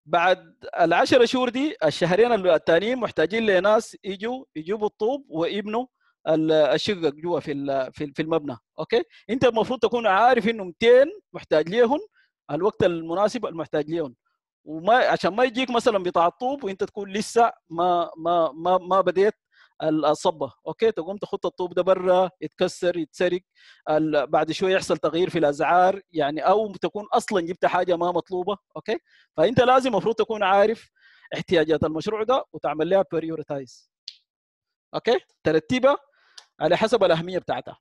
Speaker 2: بعد العشر شهور دي الشهرين الثانيين محتاجين لناس يجوا يجيبوا الطوب ويبنوا الشقق جوا في في المبنى اوكي انت المفروض تكون عارف انه 200 محتاج ليهم الوقت المناسب المحتاج ليهم وما عشان ما يجيك مثلا بتاع الطوب وانت تكون لسه ما ما ما ما بديت الصبه اوكي تقوم تخط الطوب ده برا يتكسر يتسرق بعد شويه يحصل تغيير في الاسعار يعني او تكون اصلا جبت حاجه ما مطلوبه اوكي فانت لازم المفروض تكون عارف احتياجات المشروع ده وتعمل لها بريورتايز اوكي ترتيبها على حسب الاهميه بتاعتها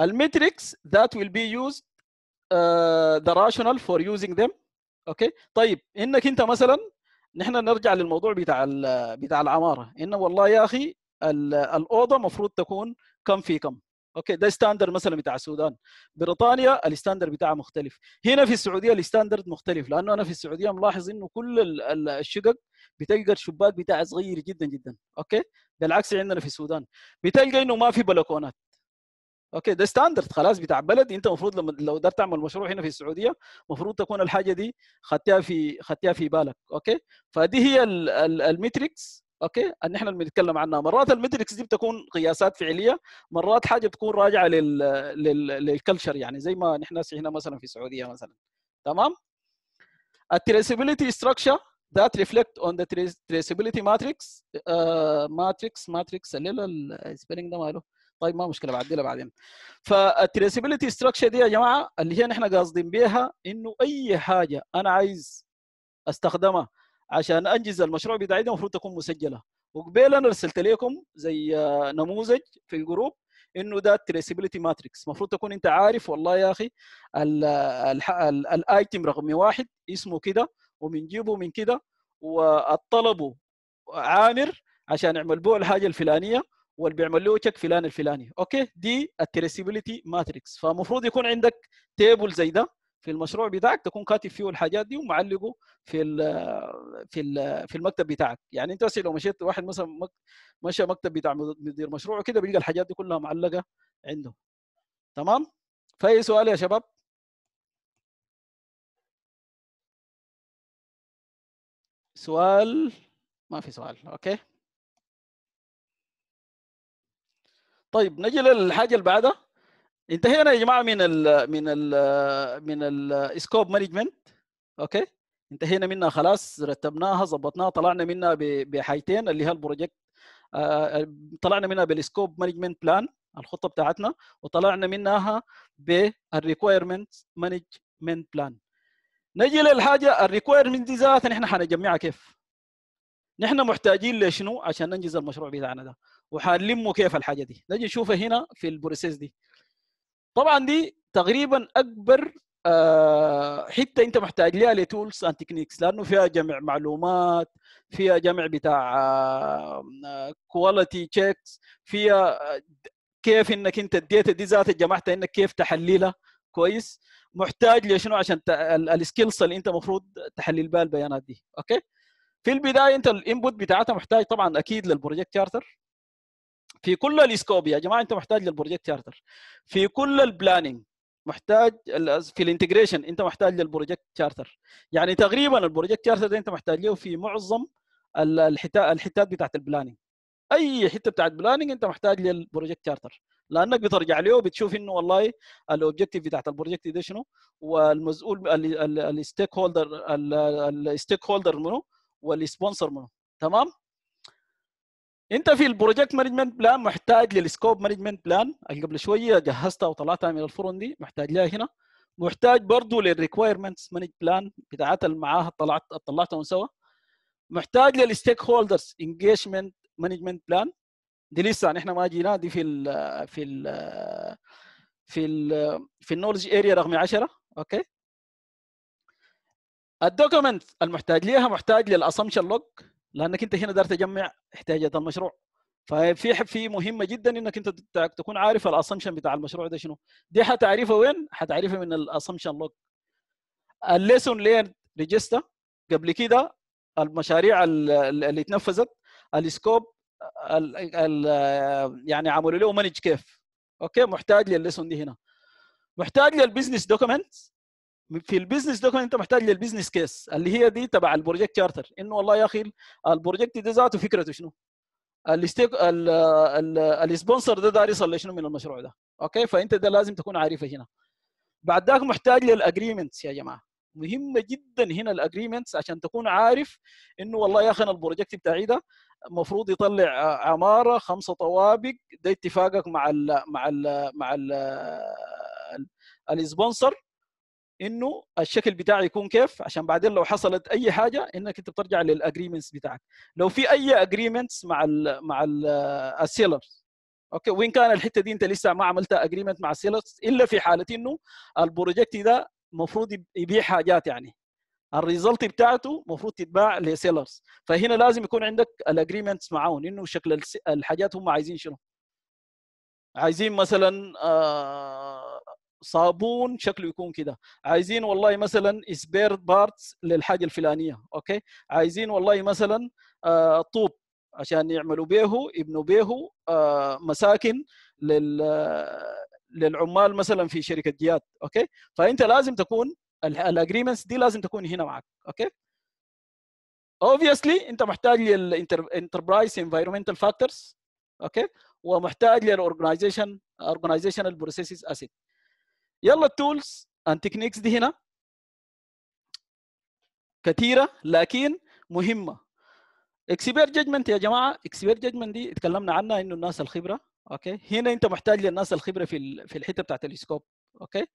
Speaker 2: المتريكس ذات ويل بي يوزد ذا راشونال فور يوزنج ذيم اوكي طيب انك انت مثلا نحن نرجع للموضوع بتاع بتاع العماره انه والله يا اخي الاوضه المفروض تكون كم في كم اوكي ده ستاندر مثلا بتاع السودان بريطانيا الستاندر بتاعها مختلف هنا في السعوديه الستاندرد مختلف لانه انا في السعوديه ملاحظ انه كل الشقق بتلقى الشباك بتاعها صغير جدا جدا اوكي بالعكس عندنا في السودان بتلقى انه ما في بلكونات اوكي ده ستاندرد خلاص بتاع بلدي انت المفروض لما لو قدرت تعمل مشروع هنا في السعوديه المفروض تكون الحاجه دي خدتها في خدتها في بالك اوكي فدي هي الميتريكس اوكي ان احنا بنتكلم عنها مرات الميتريكس دي بتكون قياسات فعليه مرات حاجه بتكون راجعه لل... لل... للكلتشر يعني زي ما نحن هنا مثلا في السعوديه مثلا تمام التريسبيليتي ستراكشر that reflect on the traceability matrix uh, matrix matrix هو السبيلنج ده ماله طيب ما مشكله بعدلها بعدين فالتريسبيلتي ستراكشر دي يا جماعه اللي هي نحن قاصدين بيها انه اي حاجه انا عايز استخدمها عشان انجز المشروع بتاعي ده المفروض تكون مسجله وقبل انا ارسلت لكم زي آه، نموذج في الجروب انه ده التريسبيليتي ماتريكس المفروض تكون انت عارف والله يا اخي الايتم رقم واحد اسمه كده وبنجيبه من كده والطلب عامر عشان يعمل به الحاجه الفلانيه واللي بيعمل له تشيك فلان الفلاني اوكي دي التريسيبيليتي ماتريكس فالمفروض يكون عندك تيبل زي ده في المشروع بتاعك تكون كاتب فيه الحاجات دي ومعلقه في الـ في الـ في المكتب بتاعك يعني انت لو مشيت واحد مثلا مشى مكتب بتاع مدير مشروع كده بيلقى
Speaker 1: الحاجات دي كلها معلقه عنده تمام فاي سؤال يا شباب سؤال ما في سؤال اوكي
Speaker 2: طيب نجي للحاجه اللي بعدها انتهينا يا جماعه من الـ من الـ من السكوب مانجمنت اوكي انتهينا منها خلاص رتبناها ظبطناها طلعنا منها بحاجتين اللي هي البروجكت آه، طلعنا منها بالسكوب مانجمنت بلان الخطه بتاعتنا وطلعنا منها بالريكويرمنت مانجمنت بلان نجي للحاجه الريكويرمنت دي ذاتها نحن حنجمعها كيف؟ نحن محتاجين لشنو عشان ننجز المشروع بتاعنا ده وحنلمه كيف الحاجه دي نجي نشوفها هنا في البروسيس دي طبعا دي تقريبا اكبر آه، حته انت محتاج ليها لتولز اند تكنيكس لانه فيها جمع معلومات فيها جمع بتاع كواليتي تشيكس آه، فيها آه، كيف انك انت الداتا دي ذاتها جمعتها انك كيف تحللها كويس محتاج لشنو عشان السكيلز اللي انت المفروض تحلل بها البيانات دي اوكي في البدايه انت الانبوت بتاعتها محتاج طبعا اكيد للبروجكت شارتر في كل السكوب يا جماعه انت محتاج للبروجكت شارتر في كل البلاننج محتاج في الانتجريشن انت محتاج للبروجكت شارتر يعني تقريبا البروجكت شارتر انت محتاج له في معظم الحتات الحتات بتاعت البلاننج اي حته بتاعت بلاننج انت محتاج للبروجكت شارتر لانك بترجع له وبتشوف انه والله الاوبجيكتيف بتاعت البروجكت ده شنو والمسؤول الستيك هولدر الستيك هولدر منه والسبونسر منه تمام انت في البروجكت مانجمنت بلان محتاج للسكوب مانجمنت بلان اللي قبل شويه جهزتها وطلعتها من الفرن دي محتاج لها هنا محتاج برضه للريكوايرمنتس مانج بلان بتاعت المعاهد طلعت طلعتهم سوا محتاج للستيك هولدرز انجيجمنت مانجمنت بلان دي لسه نحن يعني ما جينا دي في ال في ال في الـ في النولج اريا رقم 10 اوكي الدوكيومنت المحتاج ليها محتاج للاسامشن لوج لانك انت هنا دار تجمع احتياجات المشروع ففي في مهمه جدا انك انت تكون عارف الاسامبشن بتاع المشروع ده شنو دي حتعرفها وين حتعرفها من الاسامبشن لوك الليسون ليرن ريجستا قبل كده المشاريع اللي اتنفذت السكوب الـ الـ يعني عملوا له مانج كيف اوكي محتاج للليسون دي هنا محتاج للبزنس دوكيمنت في البيزنس دوكمنت انت محتاج للبيزنس كيس اللي هي دي تبع البروجكت شارتر انه والله يا اخي البروجكت ده ذاته فكرته شنو الستيك السبونسر ده داري يصل لشنو من المشروع ده اوكي فانت ده لازم تكون عارفه هنا بعد ذاك محتاج للاجريمنتس يا جماعه مهمه جدا هنا الاجريمنتس عشان تكون عارف انه والله يا اخي انا البروجكت بتاعي ده المفروض يطلع عماره خمسه طوابق ده اتفاقك مع الـ مع الـ مع الـ الـ انه الشكل بتاعي يكون كيف عشان بعدين لو حصلت اي حاجه انك انت بترجع للاجريمنتس بتاعك لو في اي اجريمنتس مع الـ مع السيلرز آه، اوكي وين كان الحته دي انت لسه ما عملت اجريمنت مع السيلرز الا في حاله انه البروجكت ده المفروض يبيع حاجات يعني الريزلت بتاعته المفروض تتباع لسيلرز فهنا لازم يكون عندك الاجريمنتس معاهم انه شكل الحاجات هم عايزين شنو عايزين مثلا آه صابون شكله يكون كده عايزين والله مثلا سبير بارتس للحاجه الفلانيه اوكي عايزين والله مثلا آه طوب عشان يعملوا بيهو يبنوا بيهو آه مساكن لل للعمال مثلا في شركه جياد اوكي فانت لازم تكون الاجريمنتس دي لازم تكون هنا معك اوكي اوبفيسلي انت محتاج للانتربرايز انفايرمنتال فاكتورز اوكي ومحتاج للاورجنايزيشن اورجنايزيشنال بروسيسز اسيت يلا التولز اند تكنيكس دي هنا كثيره لكن مهمه اكسبير جادجمنت يا جماعه اكسبير جادجمنت دي اتكلمنا عنها انه الناس الخبره اوكي هنا انت محتاج للناس الخبره في في الحته بتاعت السكوب اوكي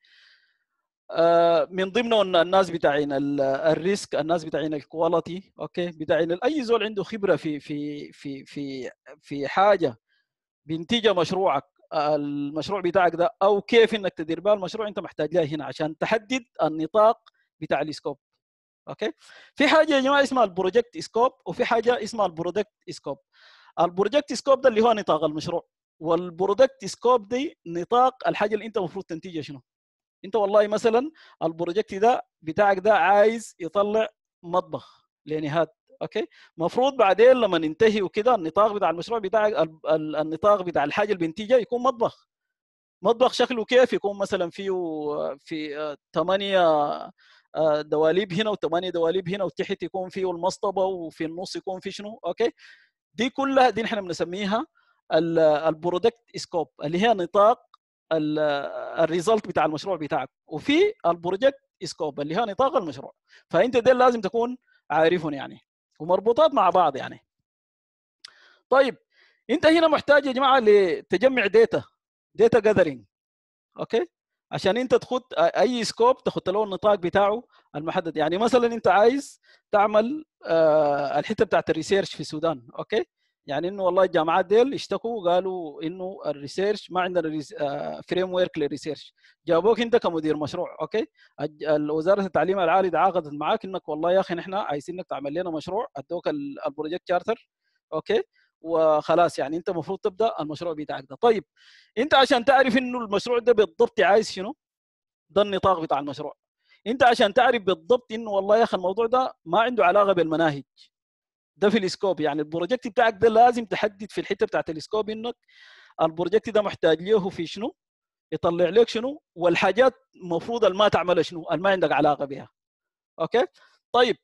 Speaker 2: آه، من ضمنهم الناس بتاعين الريسك الناس بتاعين الكواليتي اوكي بتاعين اي زول عنده خبره في في في في في حاجه بينتجها مشروعك المشروع بتاعك ده او كيف انك تدير بها المشروع انت محتاج لها هنا عشان تحدد النطاق بتاع السكوب اوكي في حاجه يا جماعه اسمها البروجكت سكوب وفي حاجه اسمها البرودكت سكوب البروجكت سكوب ده اللي هو نطاق المشروع والبرودكت سكوب دي نطاق الحاجه اللي انت المفروض تنتجها شنو انت والله مثلا البروجكت ده بتاعك ده عايز يطلع مطبخ لنهاد اوكي المفروض بعدين لما ننتهي وكده النطاق بتاع المشروع بتاع النطاق بتاع الحاجه اللي بنتيجها يكون مطبخ مطبخ شكله كيف يكون مثلا فيه في ثمانيه آه، آه، دواليب هنا وثمانيه دواليب هنا وتحت يكون فيه المصطبه وفي النص يكون في شنو اوكي دي كلها دي نحن بنسميها البرودكت سكوب اللي هي نطاق الريزلت بتاع المشروع بتاعك وفي البروجكت سكوب اللي هي نطاق المشروع فانت ده لازم تكون عارفهم يعني ومربوطات مع بعض يعني طيب انت هنا محتاج يا جماعه لتجمع داتا داتا جاذرينج اوكي عشان انت تخط اي سكوب تخط له النطاق بتاعه المحدد يعني مثلا انت عايز تعمل آه، الحته بتاعت الريسيرش في السودان اوكي يعني انه والله الجامعات ديل اشتكوا وقالوا انه الريسيرش ما عندنا فريم ورك آه، للريسيرش جابوك انت كمدير مشروع اوكي وزاره التعليم العالي تعاقدت معاك انك والله يا اخي نحن عايزينك تعمل لنا مشروع ادوك البروجكت شارتر اوكي وخلاص يعني انت المفروض تبدا المشروع بتاعك ده طيب انت عشان تعرف انه المشروع ده بالضبط عايز شنو ده النطاق بتاع المشروع انت عشان تعرف بالضبط انه والله يا اخي الموضوع ده ما عنده علاقه بالمناهج ده في السكوب يعني البروجكت بتاعك ده لازم تحدد في الحته بتاعت السكوب انك البروجكت ده محتاج له في شنو يطلع لك شنو والحاجات المفروض ما تعملها شنو اللي ما عندك علاقه بها اوكي طيب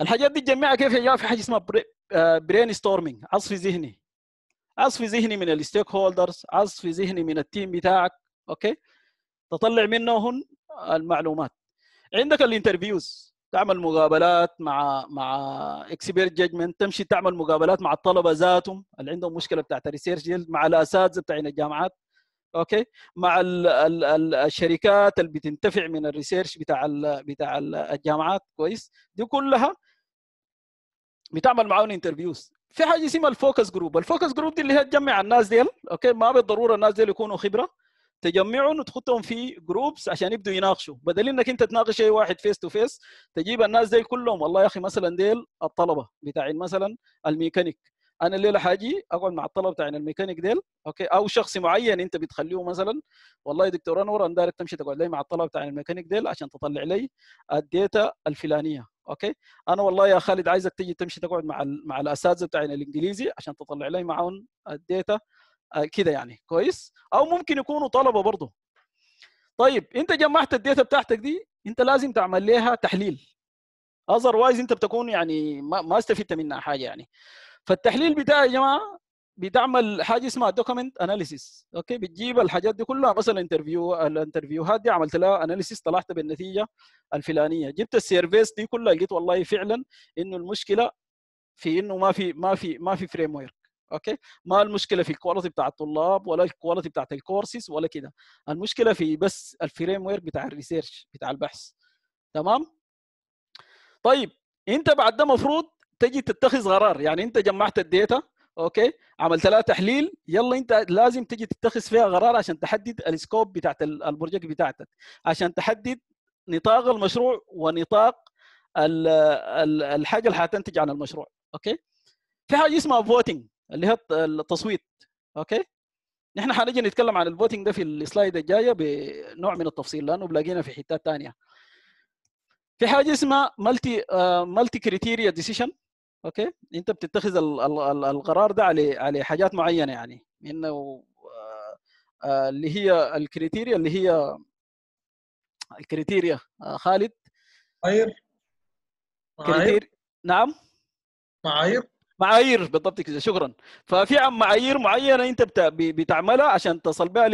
Speaker 2: الحاجات دي تجمعها كيف يا في حاجه اسمها برين ستورمينج عصف ذهني عصف ذهني من الستيك هولدرز عصف ذهني من التيم بتاعك اوكي تطلع منهم المعلومات عندك الانترفيوز تعمل مقابلات مع مع اكسبيرت جادجمنت تمشي تعمل مقابلات مع الطلبه ذاتهم اللي عندهم مشكله بتاعت الريسيرش مع الاساتذه بتاعين الجامعات اوكي مع الـ الـ الـ الشركات اللي بتنتفع من الريسيرش بتاع الـ بتاع الـ الجامعات كويس دي كلها بتعمل معاهم انترفيوز في حاجه اسمها الفوكس جروب الفوكس جروب دي اللي هي تجمع الناس ديل اوكي ما بالضروره الناس ديل يكونوا خبره تجمعهم وتحطهم في جروبس عشان يبدوا يناقشوا بدل انك انت تناقش اي واحد فيس تو فيس تجيب الناس دي كلهم والله يا اخي مثلا ديل الطلبه بتاعين مثلا الميكانيك انا الليله حاجي اقعد مع الطلبه بتاعين الميكانيك ديل اوكي او شخص معين انت بتخليه مثلا والله يا دكتور انور انا دارك تمشي تقعد لي مع الطلبه بتاعين الميكانيك ديل عشان تطلع لي الداتا الفلانيه اوكي انا والله يا خالد عايزك تيجي تمشي تقعد مع مع الاساتذه بتاعين الانجليزي عشان تطلع لي معاهم الداتا آه، كده يعني كويس او ممكن يكونوا طلبه برضه طيب انت جمعت الداتا بتاعتك دي انت لازم تعمل لها تحليل اذروايز انت بتكون يعني ما استفدت منها حاجه يعني فالتحليل بتاعي يا جماعه بتعمل حاجه اسمها دوكيمنت اناليسيس اوكي بتجيب الحاجات دي كلها مثلا انترفيو الانترفيوهات دي عملت لها اناليسيس طلعت بالنتيجه الفلانيه جبت السيرفيس دي كلها لقيت والله فعلا انه المشكله في انه ما في ما في ما في فريم وير اوكي ما المشكله في الكواليتي بتاع الطلاب ولا الكواليتي بتاعت الكورسز ولا كده المشكله في بس الفريم ورك بتاع الريسيرش بتاع البحث تمام طيب انت بعد ده مفروض تجي تتخذ قرار يعني انت جمعت الداتا اوكي عملت لها تحليل يلا انت لازم تجي تتخذ فيها قرار عشان تحدد السكوب بتاعت البروجكت بتاعتك عشان تحدد نطاق المشروع ونطاق الحاجه اللي حتنتج عن المشروع اوكي في حاجه اسمها فوتنج اللي هي التصويت اوكي نحن حنجي نتكلم عن الفوتنج ده في السلايد الجايه بنوع من التفصيل لانه بلاقينا في حتات ثانيه في حاجه اسمها مالتي مالتي كريتيريا ديسيشن اوكي انت بتتخذ القرار ده على على حاجات معينه يعني انه آه، آه، اللي هي الكريتيريا اللي هي الكريتيريا آه، خالد معايير كريتير... نعم معايير معايير بالضبط شكرا ففي معايير معينه انت بتعملها عشان تصل بها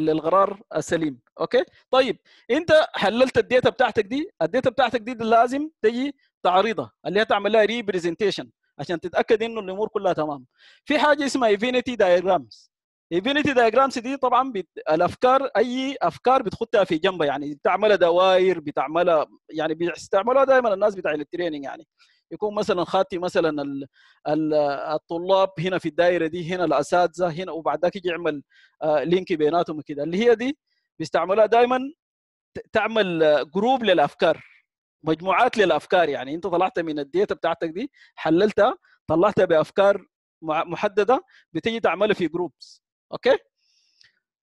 Speaker 2: للقرار السليم اوكي طيب انت حللت الداتا بتاعتك دي الداتا بتاعتك دي, دي لازم تجي تعريضها اللي هتعمل لها ريبريزنتيشن عشان تتاكد انه الامور كلها تمام في حاجه اسمها ايفينيتي دايجرامز ايفينيتي دايجرامز دي طبعا بت... الافكار اي افكار بتخطها في جنبها يعني بتعملها دوائر بتعملها يعني بيستعملوها دائما الناس بتاع التريننج يعني يكون مثلا خاتي مثلا الطلاب هنا في الدائره دي هنا الاساتذه هنا وبعد ذاك يجي يعمل آه، لينك بيناتهم كده اللي هي دي بيستعملوها دائما تعمل جروب آه، للافكار مجموعات للافكار يعني انت طلعت من الديتا بتاعتك دي حللتها طلعتها بافكار محدده بتيجي تعملها في جروبس اوكي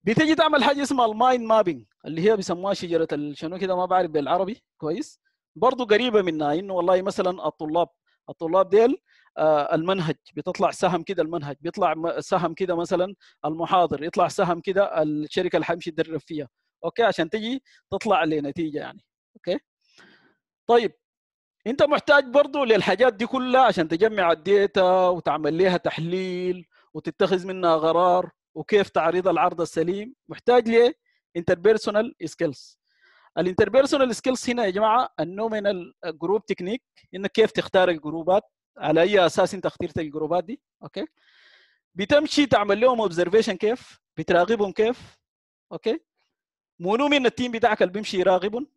Speaker 2: بتيجي تعمل حاجه اسمها المايند مابينج اللي هي بيسموها شجره شنو كده ما بعرف بالعربي كويس برضه قريبه منها انه والله مثلا الطلاب الطلاب ديل آه، المنهج بتطلع سهم كده المنهج بيطلع سهم كده مثلا المحاضر يطلع سهم كده الشركه اللي حمشي تدرب فيها اوكي عشان تجي تطلع لنتيجه يعني اوكي طيب انت محتاج برضه للحاجات دي كلها عشان تجمع الداتا وتعمل لها تحليل وتتخذ منها قرار وكيف تعريض العرض السليم محتاج ليه انتربيرسونال سكيلز الانتربيرسونال سكيلز هنا يا جماعه النومينال جروب تكنيك انك كيف تختار الجروبات على اي اساس انت اخترت الجروبات دي اوكي بتمشي تعمل لهم اوبزرفيشن كيف بتراقبهم كيف اوكي منو من التيم بتاعك اللي بيمشي يراقبهم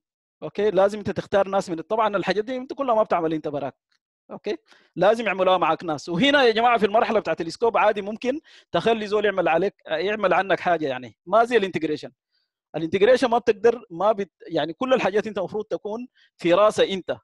Speaker 2: اوكي لازم انت تختار ناس من طبعا الحاجات دي انت كلها ما بتعمل انت براك اوكي لازم يعملوها معك ناس وهنا يا جماعه في المرحله بتاعت السكوب عادي ممكن تخلي زول يعمل عليك يعمل عنك حاجه يعني ما زي الانتجريشن الانتجريشن ما بتقدر ما بت يعني كل الحاجات انت المفروض تكون في راسه انت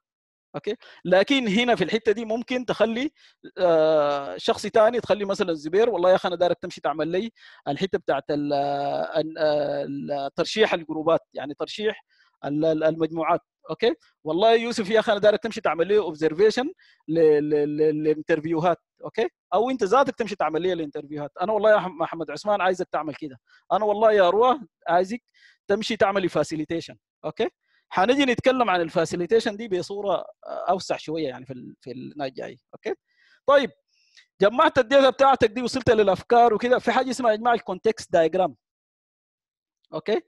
Speaker 2: اوكي لكن هنا في الحته دي ممكن تخلي آه، شخص ثاني تخلي مثلا زبير والله يا اخي انا دارك تمشي تعمل لي الحته بتاعت آه، آه، ترشيح الجروبات يعني ترشيح المجموعات اوكي والله يوسف يا اخي انا دارك تمشي تعمل لي اوبزرفيشن للانترفيوهات اوكي او انت ذاتك تمشي تعمل لي الانترفيوهات انا والله يا محمد عثمان عايزك تعمل كده انا والله يا روى عايزك تمشي تعملي فاسيليتيشن اوكي حنجي نتكلم عن الفاسيليتيشن دي بصوره اوسع شويه يعني في في الجاي اوكي طيب جمعت الداتا بتاعتك دي وصلت للافكار وكده في حاجه اسمها اجماع الكونتكست دايجرام اوكي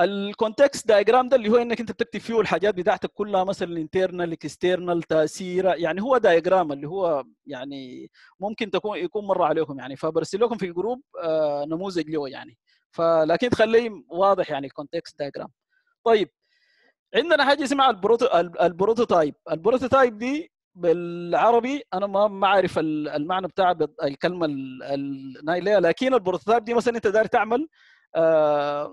Speaker 2: الكونتكست دايجرام ده اللي هو انك انت بتكتب فيه الحاجات بتاعتك كلها مثلا انترنال اكسترنال تاثير يعني هو دايجرام اللي هو يعني ممكن تكون يكون مر عليكم يعني فبرسل لكم في الجروب آه، نموذج له يعني فلكن تخليه واضح يعني الكونتكست دايجرام طيب عندنا حاجه اسمها البروتو البروتوتايب البروتوتايب دي بالعربي انا ما ما اعرف المعنى بتاع الكلمه النايليه لكن البروتوتايب دي مثلا انت داير تعمل آه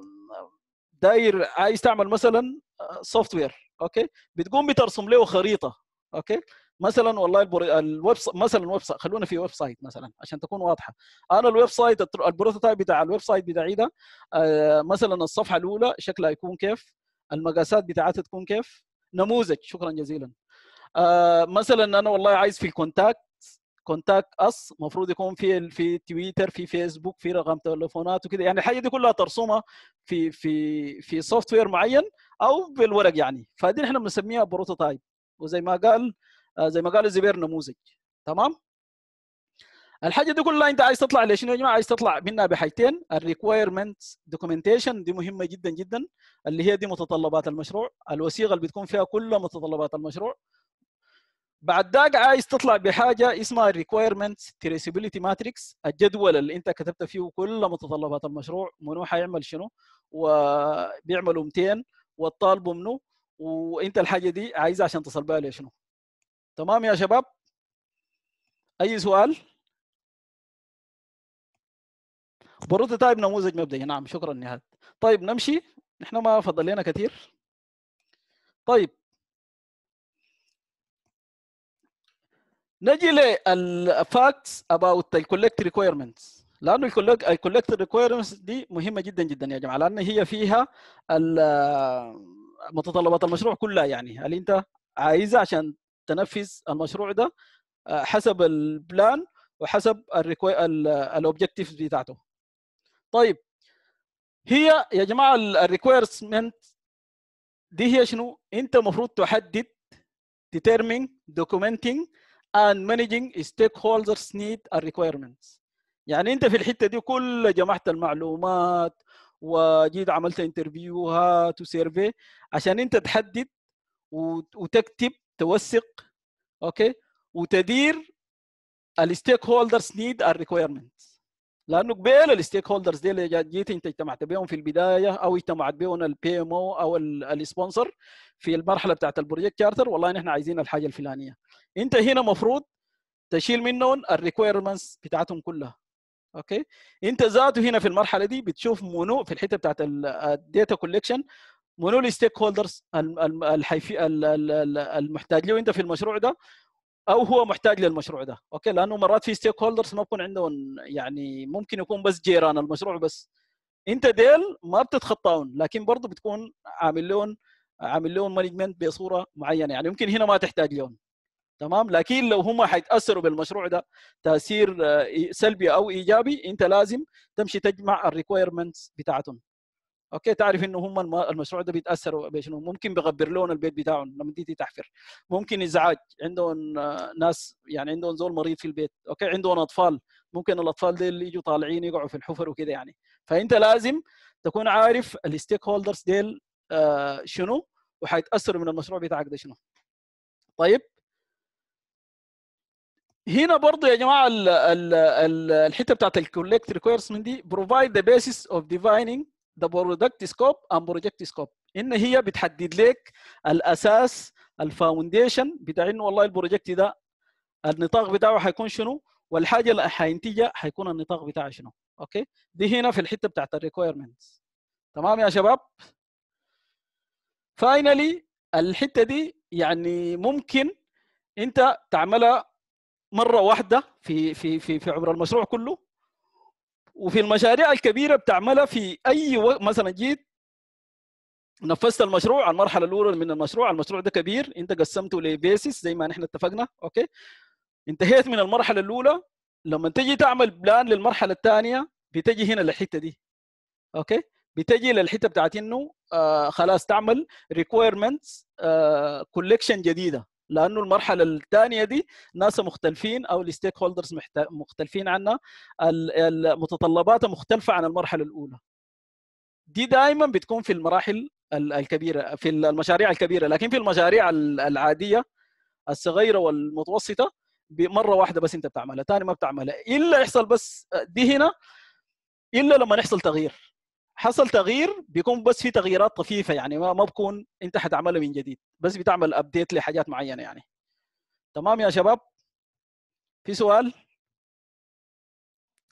Speaker 2: داير عايز تعمل مثلا سوفت آه، وير اوكي بتقوم بترسم له خريطه اوكي مثلا والله البر... الويب مثلا الويب سايت خلونا في ويب سايت مثلا عشان تكون واضحه انا الويب سايت البروتوتايب بتاع الويب سايت بتاعي ده آه، مثلا الصفحه الاولى شكلها يكون كيف المقاسات بتاعتها تكون كيف نموذج شكرا جزيلا آه، مثلا انا والله عايز في الكونتاكت كونتاكت اس المفروض يكون في في تويتر في فيسبوك في رقم تليفونات وكده يعني الحاجه دي كلها ترسومه في في في سوفت وير معين او بالورق يعني فدي احنا بنسميها بروتوتايب وزي ما قال آه، زي ما قال الزبير نموذج تمام الحاجه دي كلها انت عايز تطلع ليش يا جماعه عايز تطلع منها بحاجتين الريكويرمنت دوكيومنتيشن دي مهمه جدا جدا اللي هي دي متطلبات المشروع الوثيقه اللي بتكون فيها كل متطلبات المشروع بعد ذاك عايز آه تطلع بحاجه اسمها requirements traceability matrix الجدول اللي انت كتبت فيه كل متطلبات المشروع منو حيعمل شنو وبيعملوا 200 والطالب
Speaker 1: منو وانت الحاجه دي عايزها عشان تصل بها لشنو تمام يا شباب اي سؤال
Speaker 2: بروتوتايب نموذج مبدئي نعم شكرا نهاد طيب نمشي نحن ما فضلينا كثير طيب نجي للفاكتس اباوت الكولكت ريكويرمنتس لانه الكولكت ريكويرمنتس دي مهمه جدا جدا يا جماعه لان هي فيها متطلبات المشروع كلها يعني هل انت عايزها عشان تنفذ المشروع ده آه، حسب البلان وحسب الاوبجكتيف بتاعته طيب هي يا جماعه الريكويرمنت دي هي شنو انت المفروض تحدد determine documenting and managing stakeholders need and requirements يعني انت في الحته دي كل جمعت المعلومات وجيت عملت انترفيوهات وسيرفي عشان انت تحدد وتكتب توثق اوكي وتدير الستيك هولدرز نيد ريكويرمنتس لانه قبيل الستيك هولدرز دي اللي جيت انت اجتمعت بهم في البدايه او اجتمعت بهم البي ام او او السبونسر في المرحله بتاعت البروجكت شارتر والله نحن عايزين الحاجه الفلانيه انت هنا مفروض تشيل منهم الريكويرمنتس بتاعتهم كلها اوكي انت ذاته هنا في المرحله دي بتشوف منو في الحته بتاعت الداتا كولكشن منو الستيك هولدرز المحتاج له انت في المشروع ده او هو محتاج للمشروع ده اوكي لانه مرات في ستيك هولدرز ما بكون عندهم يعني ممكن يكون بس جيران المشروع بس انت ديل ما بتتخطاهم لكن برضه بتكون عامل لهم عامل لهم مانجمنت بصوره معينه يعني يمكن هنا ما تحتاج لهم تمام لكن لو هم حيتاثروا بالمشروع ده تاثير آه، سلبي او ايجابي انت لازم تمشي تجمع الريكويرمنتس بتاعتهم اوكي تعرف انه هم المشروع ده بيتاثروا بشنو ممكن بيغبر لون البيت بتاعهم لما تيجي تحفر ممكن ازعاج عندهم آه، ناس يعني عندهم زول مريض في البيت اوكي عندهم اطفال ممكن الاطفال دي اللي يجوا طالعين يقعوا في الحفر وكده يعني فانت لازم تكون عارف الستيك هولدرز ديل آه، شنو وحيتاثروا من المشروع بتاعك ده شنو طيب هنا برضه يا جماعه الحته بتاعت الكولكت ريكويرمنت دي بروفايد ذا بيسس اوف ديفايننج the برودكت سكوب and بروجكت سكوب ان هي بتحدد لك الاساس الفاونديشن بتاع انه والله البروجكت ده النطاق بتاعه حيكون شنو والحاجه اللي حينتجها حيكون النطاق بتاعها شنو اوكي دي هنا في الحته بتاعت الريكويرمنتس تمام يا شباب فاينلي الحته دي يعني ممكن انت تعملها مره واحده في في في في عمر المشروع كله وفي المشاريع الكبيره بتعملها في اي وقت مثلا جيت نفذت المشروع المرحله الاولى من المشروع المشروع ده كبير انت قسمته لبيسس زي ما نحن اتفقنا اوكي انتهيت من المرحله الاولى لما تجي تعمل بلان للمرحله الثانيه بتجي هنا للحته دي اوكي بتجي للحته بتاعت انه آه خلاص تعمل ريكويرمنتس آه كولكشن جديده لانه المرحله الثانيه دي ناس مختلفين او الستيك هولدرز مختلفين عنا المتطلبات مختلفه عن المرحله الاولى دي دائما بتكون في المراحل الكبيره في المشاريع الكبيره لكن في المشاريع العاديه الصغيره والمتوسطه مره واحده بس انت بتعملها ثاني ما بتعملها الا يحصل بس دي هنا الا لما يحصل تغيير حصل تغيير بيكون بس في تغييرات طفيفه يعني ما ما بكون انت حتعمله من جديد بس بتعمل ابديت لحاجات معينه يعني تمام يا شباب في سؤال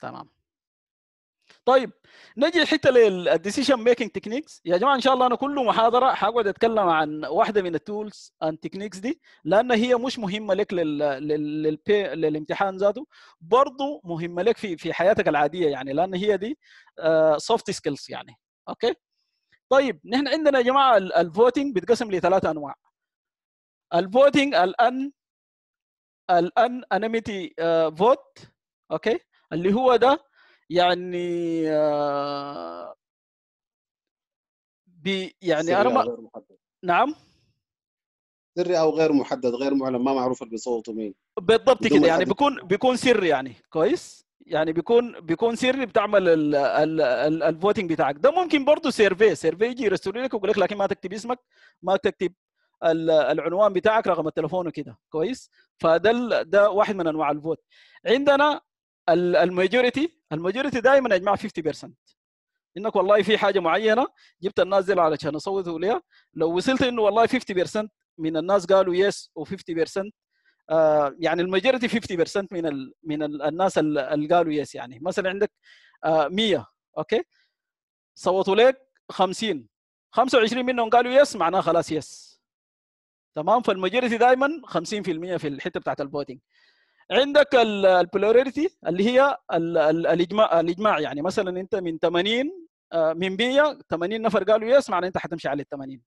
Speaker 2: تمام طيب نجي حتى للديسيشن ميكنج تكنيكس يا جماعه ان شاء الله انا كل محاضره حقعد اتكلم عن واحده من التولز اند تكنيكس دي لان هي مش مهمه لك لل... لل... لل... للامتحان ذاته برضه مهمه لك في في حياتك العاديه يعني لان هي دي سوفت uh, سكيلز يعني اوكي طيب نحن عندنا يا جماعه الفوتنج بيتقسم لثلاث انواع الفوتنج الان الان انميتي فوت اوكي اللي هو ده يعني
Speaker 3: آه، بي يعني انا ما نعم سري او غير محدد غير معلن ما معروف اللي بيصوتوا مين
Speaker 1: بالضبط
Speaker 2: كده يعني بيكون بيكون سري يعني كويس يعني بيكون بيكون سري بتعمل الفوتنج بتاعك ده ممكن برضه سيرفي سيرفي يجي يرسل لك ويقول لك لكن ما تكتب اسمك ما تكتب العنوان بتاعك رقم التليفون وكده كويس فده ده واحد من انواع الفوت عندنا الماجوريتي الماجوريتي دائما يا جماعه 50% انك والله في حاجه معينه جبت الناس دي علشان اصوتوا ليها لو وصلت انه والله 50% من الناس قالوا يس و50% آه، يعني الماجوريتي 50% من الـ من الـ الناس اللي قالوا يس يعني مثلا عندك 100 آه، اوكي صوتوا لك 50 25 منهم قالوا يس معناه خلاص يس تمام فالماجوريتي دائما 50% في الحته بتاعت الفوتنج عندك البلوريتي اللي هي الاجماع الاجماع يعني مثلا انت من 80 آه، من 100 80 نفر قالوا يس معناه انت حتمشي على ال 80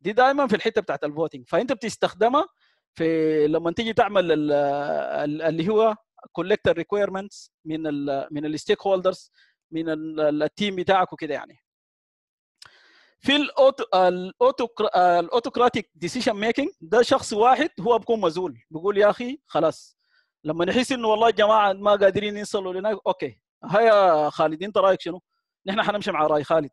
Speaker 2: دي دائما في الحته بتاعت الفوتنج فانت بتستخدمها في لما تيجي تعمل اللي هو كولكت ريكويرمنتس من الـ من الستيك هولدرز من التيم بتاعك وكده يعني في الاوتو الاوتو الاوتوكراتيك ديسيشن ميكنج ده شخص واحد هو بيكون مزول بيقول يا اخي خلاص لما نحس انه والله الجماعه ما قادرين يوصلوا لنا اوكي هيا خالد انت رايك شنو؟ نحن حنمشي مع راي خالد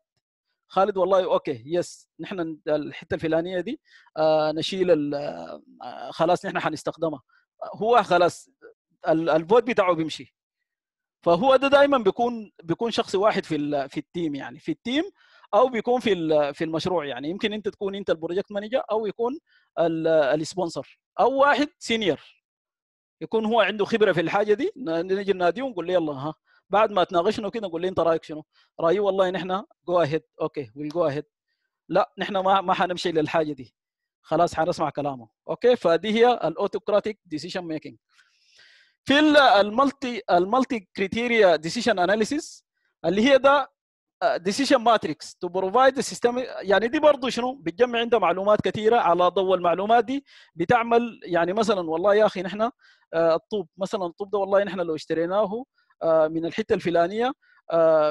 Speaker 2: خالد والله اوكي يس نحن الحته الفلانيه دي آه، نشيل آه، خلاص نحن حنستخدمها هو خلاص الفوت بتاعه بيمشي فهو ده دا دائما بيكون بيكون شخص واحد في في التيم يعني في التيم او بيكون في في المشروع يعني يمكن انت تكون انت البروجكت مانجر او يكون السبونسر او واحد سينيور يكون هو عنده خبره في الحاجه دي نجي نناديه ونقول له يلا ها بعد ما تناقشنا كده نقول له انت رايك شنو؟ رايي والله نحن جو اهيد اوكي ويل جو اهيد لا نحن ما ما حنمشي للحاجه دي خلاص حنسمع كلامه اوكي فدي هي الاوتوكراتيك ديسيشن ميكينج في المالتي المالتي كريتيريا ديسيشن اناليسيس اللي هي ده ديسيشن ماتريكس تو بروفايد السيستم يعني دي برضه شنو بتجمع عندها معلومات كثيره على ضوء المعلومات دي بتعمل يعني مثلا والله يا اخي نحن آه، الطوب مثلا الطوب ده والله نحن لو اشتريناه آه، من الحته الفلانيه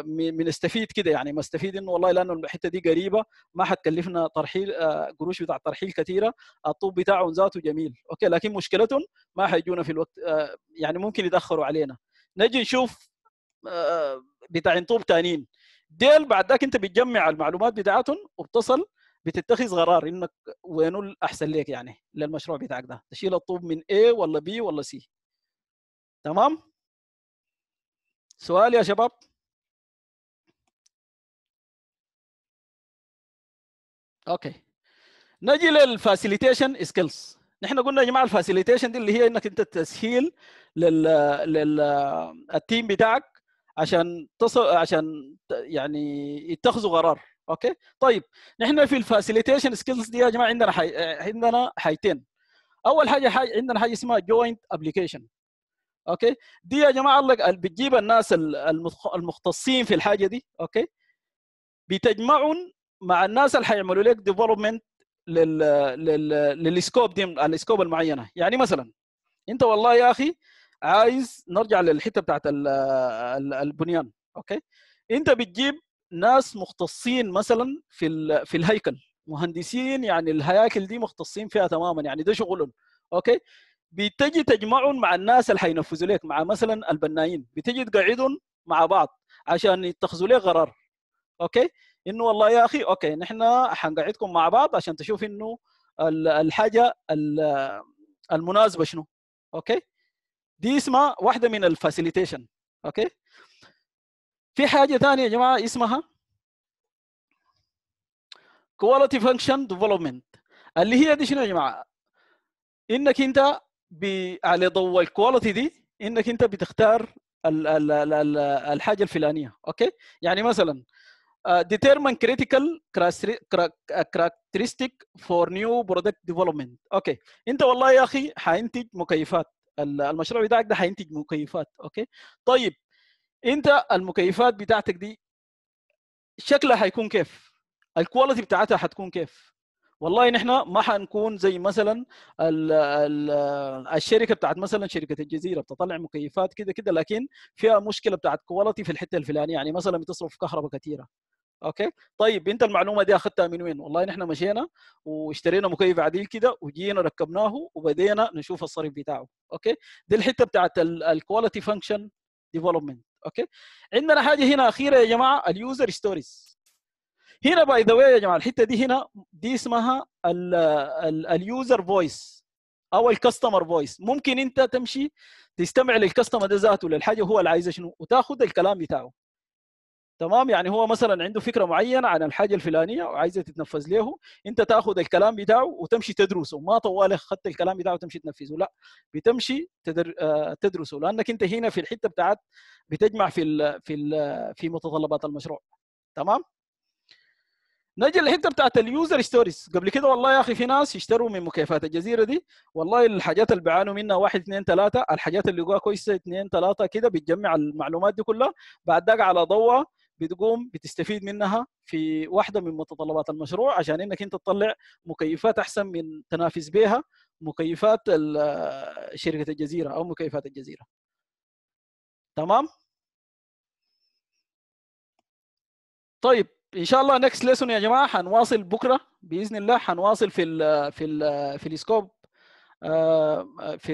Speaker 2: بنستفيد آه، كده يعني بنستفيد انه والله لانه الحته دي قريبه ما حتكلفنا ترحيل قروش بتاع ترحيل كثيره الطوب بتاعهم ذاته جميل اوكي لكن مشكلتهم ما حيجونا في الوقت يعني ممكن يتاخروا علينا نجي نشوف بتاعين طوب ثانيين ديل بعد ذاك انت بتجمع المعلومات بتاعتهم وبتصل بتتخذ قرار انك وين الاحسن لك يعني للمشروع بتاعك ده تشيل الطوب من A ولا B
Speaker 1: ولا C تمام سؤال يا شباب اوكي نجي للفاسيليتيشن سكيلز نحن قلنا يا جماعه الفاسيليتيشن دي اللي هي انك انت
Speaker 2: تسهيل لل للتيم بتاعك عشان تصل عشان يعني يتخذوا قرار اوكي طيب نحن في الفاسيليتيشن سكيلز دي يا جماعه عندنا حي... عندنا حاجتين اول حاجه حي... عندنا حاجه اسمها جوينت ابلكيشن اوكي دي يا جماعه اللي بتجيب الناس المختصين في الحاجه دي اوكي بتجمعهم مع الناس اللي حيعملوا لك ديفلوبمنت لل... لل... للسكوب دي السكوب المعينه يعني مثلا انت والله يا اخي عايز نرجع للحته بتاعت البنيان اوكي انت بتجيب ناس مختصين مثلا في في الهيكل مهندسين يعني الهياكل دي مختصين فيها تماما يعني ده شغلهم اوكي بتجي تجمعهم مع الناس اللي حينفذوا لك مع مثلا البنايين بتجي تقعدهم مع بعض عشان يتخذوا لك قرار اوكي انه والله يا اخي اوكي نحن حنقعدكم مع بعض عشان تشوف انه الحاجه المناسبه شنو اوكي دي اسمها واحده من الفاسيليتيشن اوكي في حاجه ثانيه يا جماعه اسمها كواليتي فانكشن ديفلوبمنت اللي هي دي شنو يا جماعه انك انت على ضوء الكواليتي دي انك انت بتختار الـ الـ الـ الـ الحاجه الفلانيه اوكي يعني مثلا آه، determine critical characteristic for new product development اوكي انت والله يا اخي حينتج مكيفات المشروع بتاعك ده هينتج مكيفات اوكي طيب انت المكيفات بتاعتك دي شكلها هيكون كيف الكواليتي بتاعتها هتكون كيف والله نحن ما حنكون زي مثلا الـ الـ الشركه بتاعت مثلا شركه الجزيره بتطلع مكيفات كده كده لكن فيها مشكله بتاعت كواليتي في الحته الفلانيه يعني مثلا بتصرف كهرباء كثيره اوكي طيب انت المعلومه دي اخذتها من وين والله نحن مشينا واشترينا مكيف عديل كده وجينا ركبناه وبدينا نشوف الصرف بتاعه اوكي دي الحته بتاعت الكواليتي فانكشن ديفلوبمنت اوكي عندنا حاجه هنا اخيره يا جماعه اليوزر ستوريز هنا باي ذا يا جماعه الحته دي هنا دي اسمها اليوزر فويس او الكاستمر فويس ممكن انت تمشي تستمع للكاستمر ده ذاته للحاجه هو اللي عايزه شنو وتاخذ الكلام بتاعه تمام يعني هو مثلا عنده فكره معينه عن الحاجه الفلانيه وعايزه تتنفذ له انت تاخذ الكلام بتاعه وتمشي تدرسه ما طوال اخذت الكلام بتاعه وتمشي تنفذه لا بتمشي تدر... آه، تدرسه لانك انت هنا في الحته بتاعت بتجمع في ال... في ال... في متطلبات المشروع تمام نجي للحته بتاعت اليوزر ستوريز قبل كده والله يا اخي في ناس يشتروا من مكيفات الجزيره دي والله الحاجات اللي بيعانوا منها واحد اثنين ثلاثه الحاجات اللي لقوها كويسه اثنين ثلاثه كده بتجمع المعلومات دي كلها بعد داك على ضوء بتقوم بتستفيد منها في واحده من متطلبات المشروع عشان انك انت تطلع مكيفات احسن من تنافس بها مكيفات آه، شركه الجزيره او مكيفات الجزيره تمام طيب ان شاء الله نكست ليسون يا جماعه حنواصل بكره باذن الله حنواصل في الـ آه، في الـ آه، في السكوب في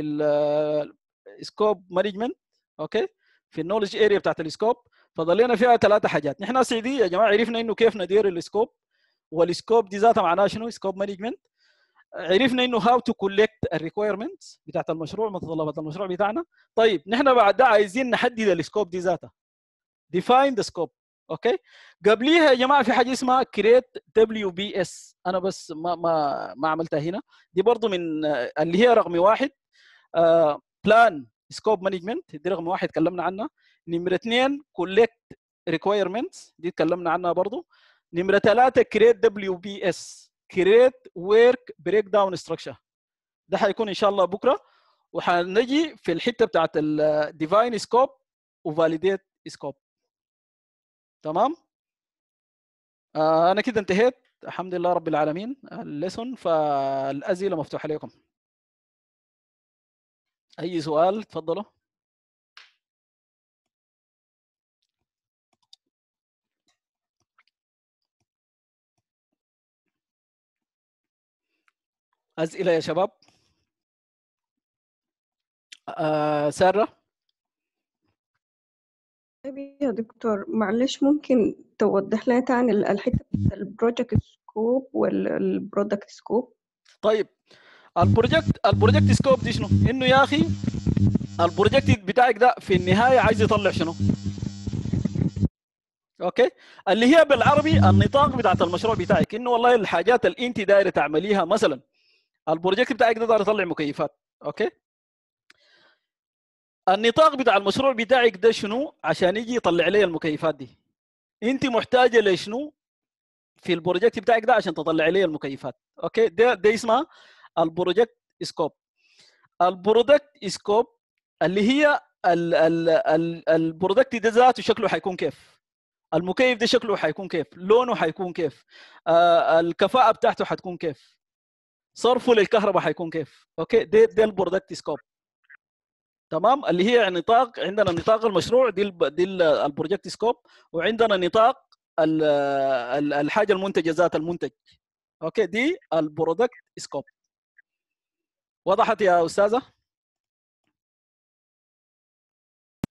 Speaker 2: السكوب مانجمنت اوكي في النولج اريا بتاعت السكوب فضلينا فيها ثلاثه حاجات نحن سي يا جماعه عرفنا انه كيف ندير السكوب والسكوب دي ذاتها معناها شنو سكوب مانجمنت عرفنا انه هاو تو كولكت الريكويرمنتس بتاعت المشروع متطلبات المشروع بتاعنا طيب نحن بعد ده عايزين نحدد السكوب دي ذاتها ديفاين ذا سكوب اوكي قبليها يا جماعه في حاجه اسمها كريت دبليو بي اس انا بس ما ما ما عملتها هنا دي برضو من اللي هي رقم واحد بلان سكوب مانجمنت دي رقم واحد تكلمنا عنها نمره اثنين كولكت ريكويرمنتس دي اتكلمنا عنها برضو نمره ثلاثه كريت دبليو بي اس كريت ورك بريك داون ستراكشر ده هيكون ان شاء الله بكره وهنجي في الحته بتاعت الديفاين سكوب وفاليديت سكوب تمام آه انا كده انتهيت الحمد لله رب العالمين
Speaker 1: الليسون فالاسئله مفتوحه لكم اي سؤال تفضلوا اسئله يا شباب آه ساره طيب يا دكتور معلش ممكن توضح لنا تاني الحته البروجكت سكوب والبرودكت سكوب طيب
Speaker 2: البروجكت البروجكت سكوب دي شنو؟ انه يا اخي البروجكت بتاعك ده في النهايه عايز يطلع شنو؟ اوكي اللي هي بالعربي النطاق بتاعت المشروع بتاعك انه والله الحاجات اللي انت دايره تعمليها مثلا البروجكت بتاعك ده يطلع مكيفات اوكي النطاق بتاع المشروع بتاعك ده شنو عشان يجي يطلع لي المكيفات دي انت محتاجه لشنو في البروجكت بتاعك ده عشان تطلع لي المكيفات اوكي ده ده اسمها البروجكت سكوب البرودكت سكوب اللي هي ال ال ال البرودكت ده ذاته شكله حيكون كيف المكيف ده شكله حيكون كيف لونه حيكون كيف آه الكفاءه بتاعته حتكون كيف صرفه للكهرباء حيكون كيف اوكي دي دي البرودكت سكوب تمام اللي هي نطاق عندنا نطاق المشروع دي دي البروجكت سكوب وعندنا نطاق الحاجه المنتجه ذات المنتج اوكي دي
Speaker 1: البرودكت سكوب وضحت يا استاذه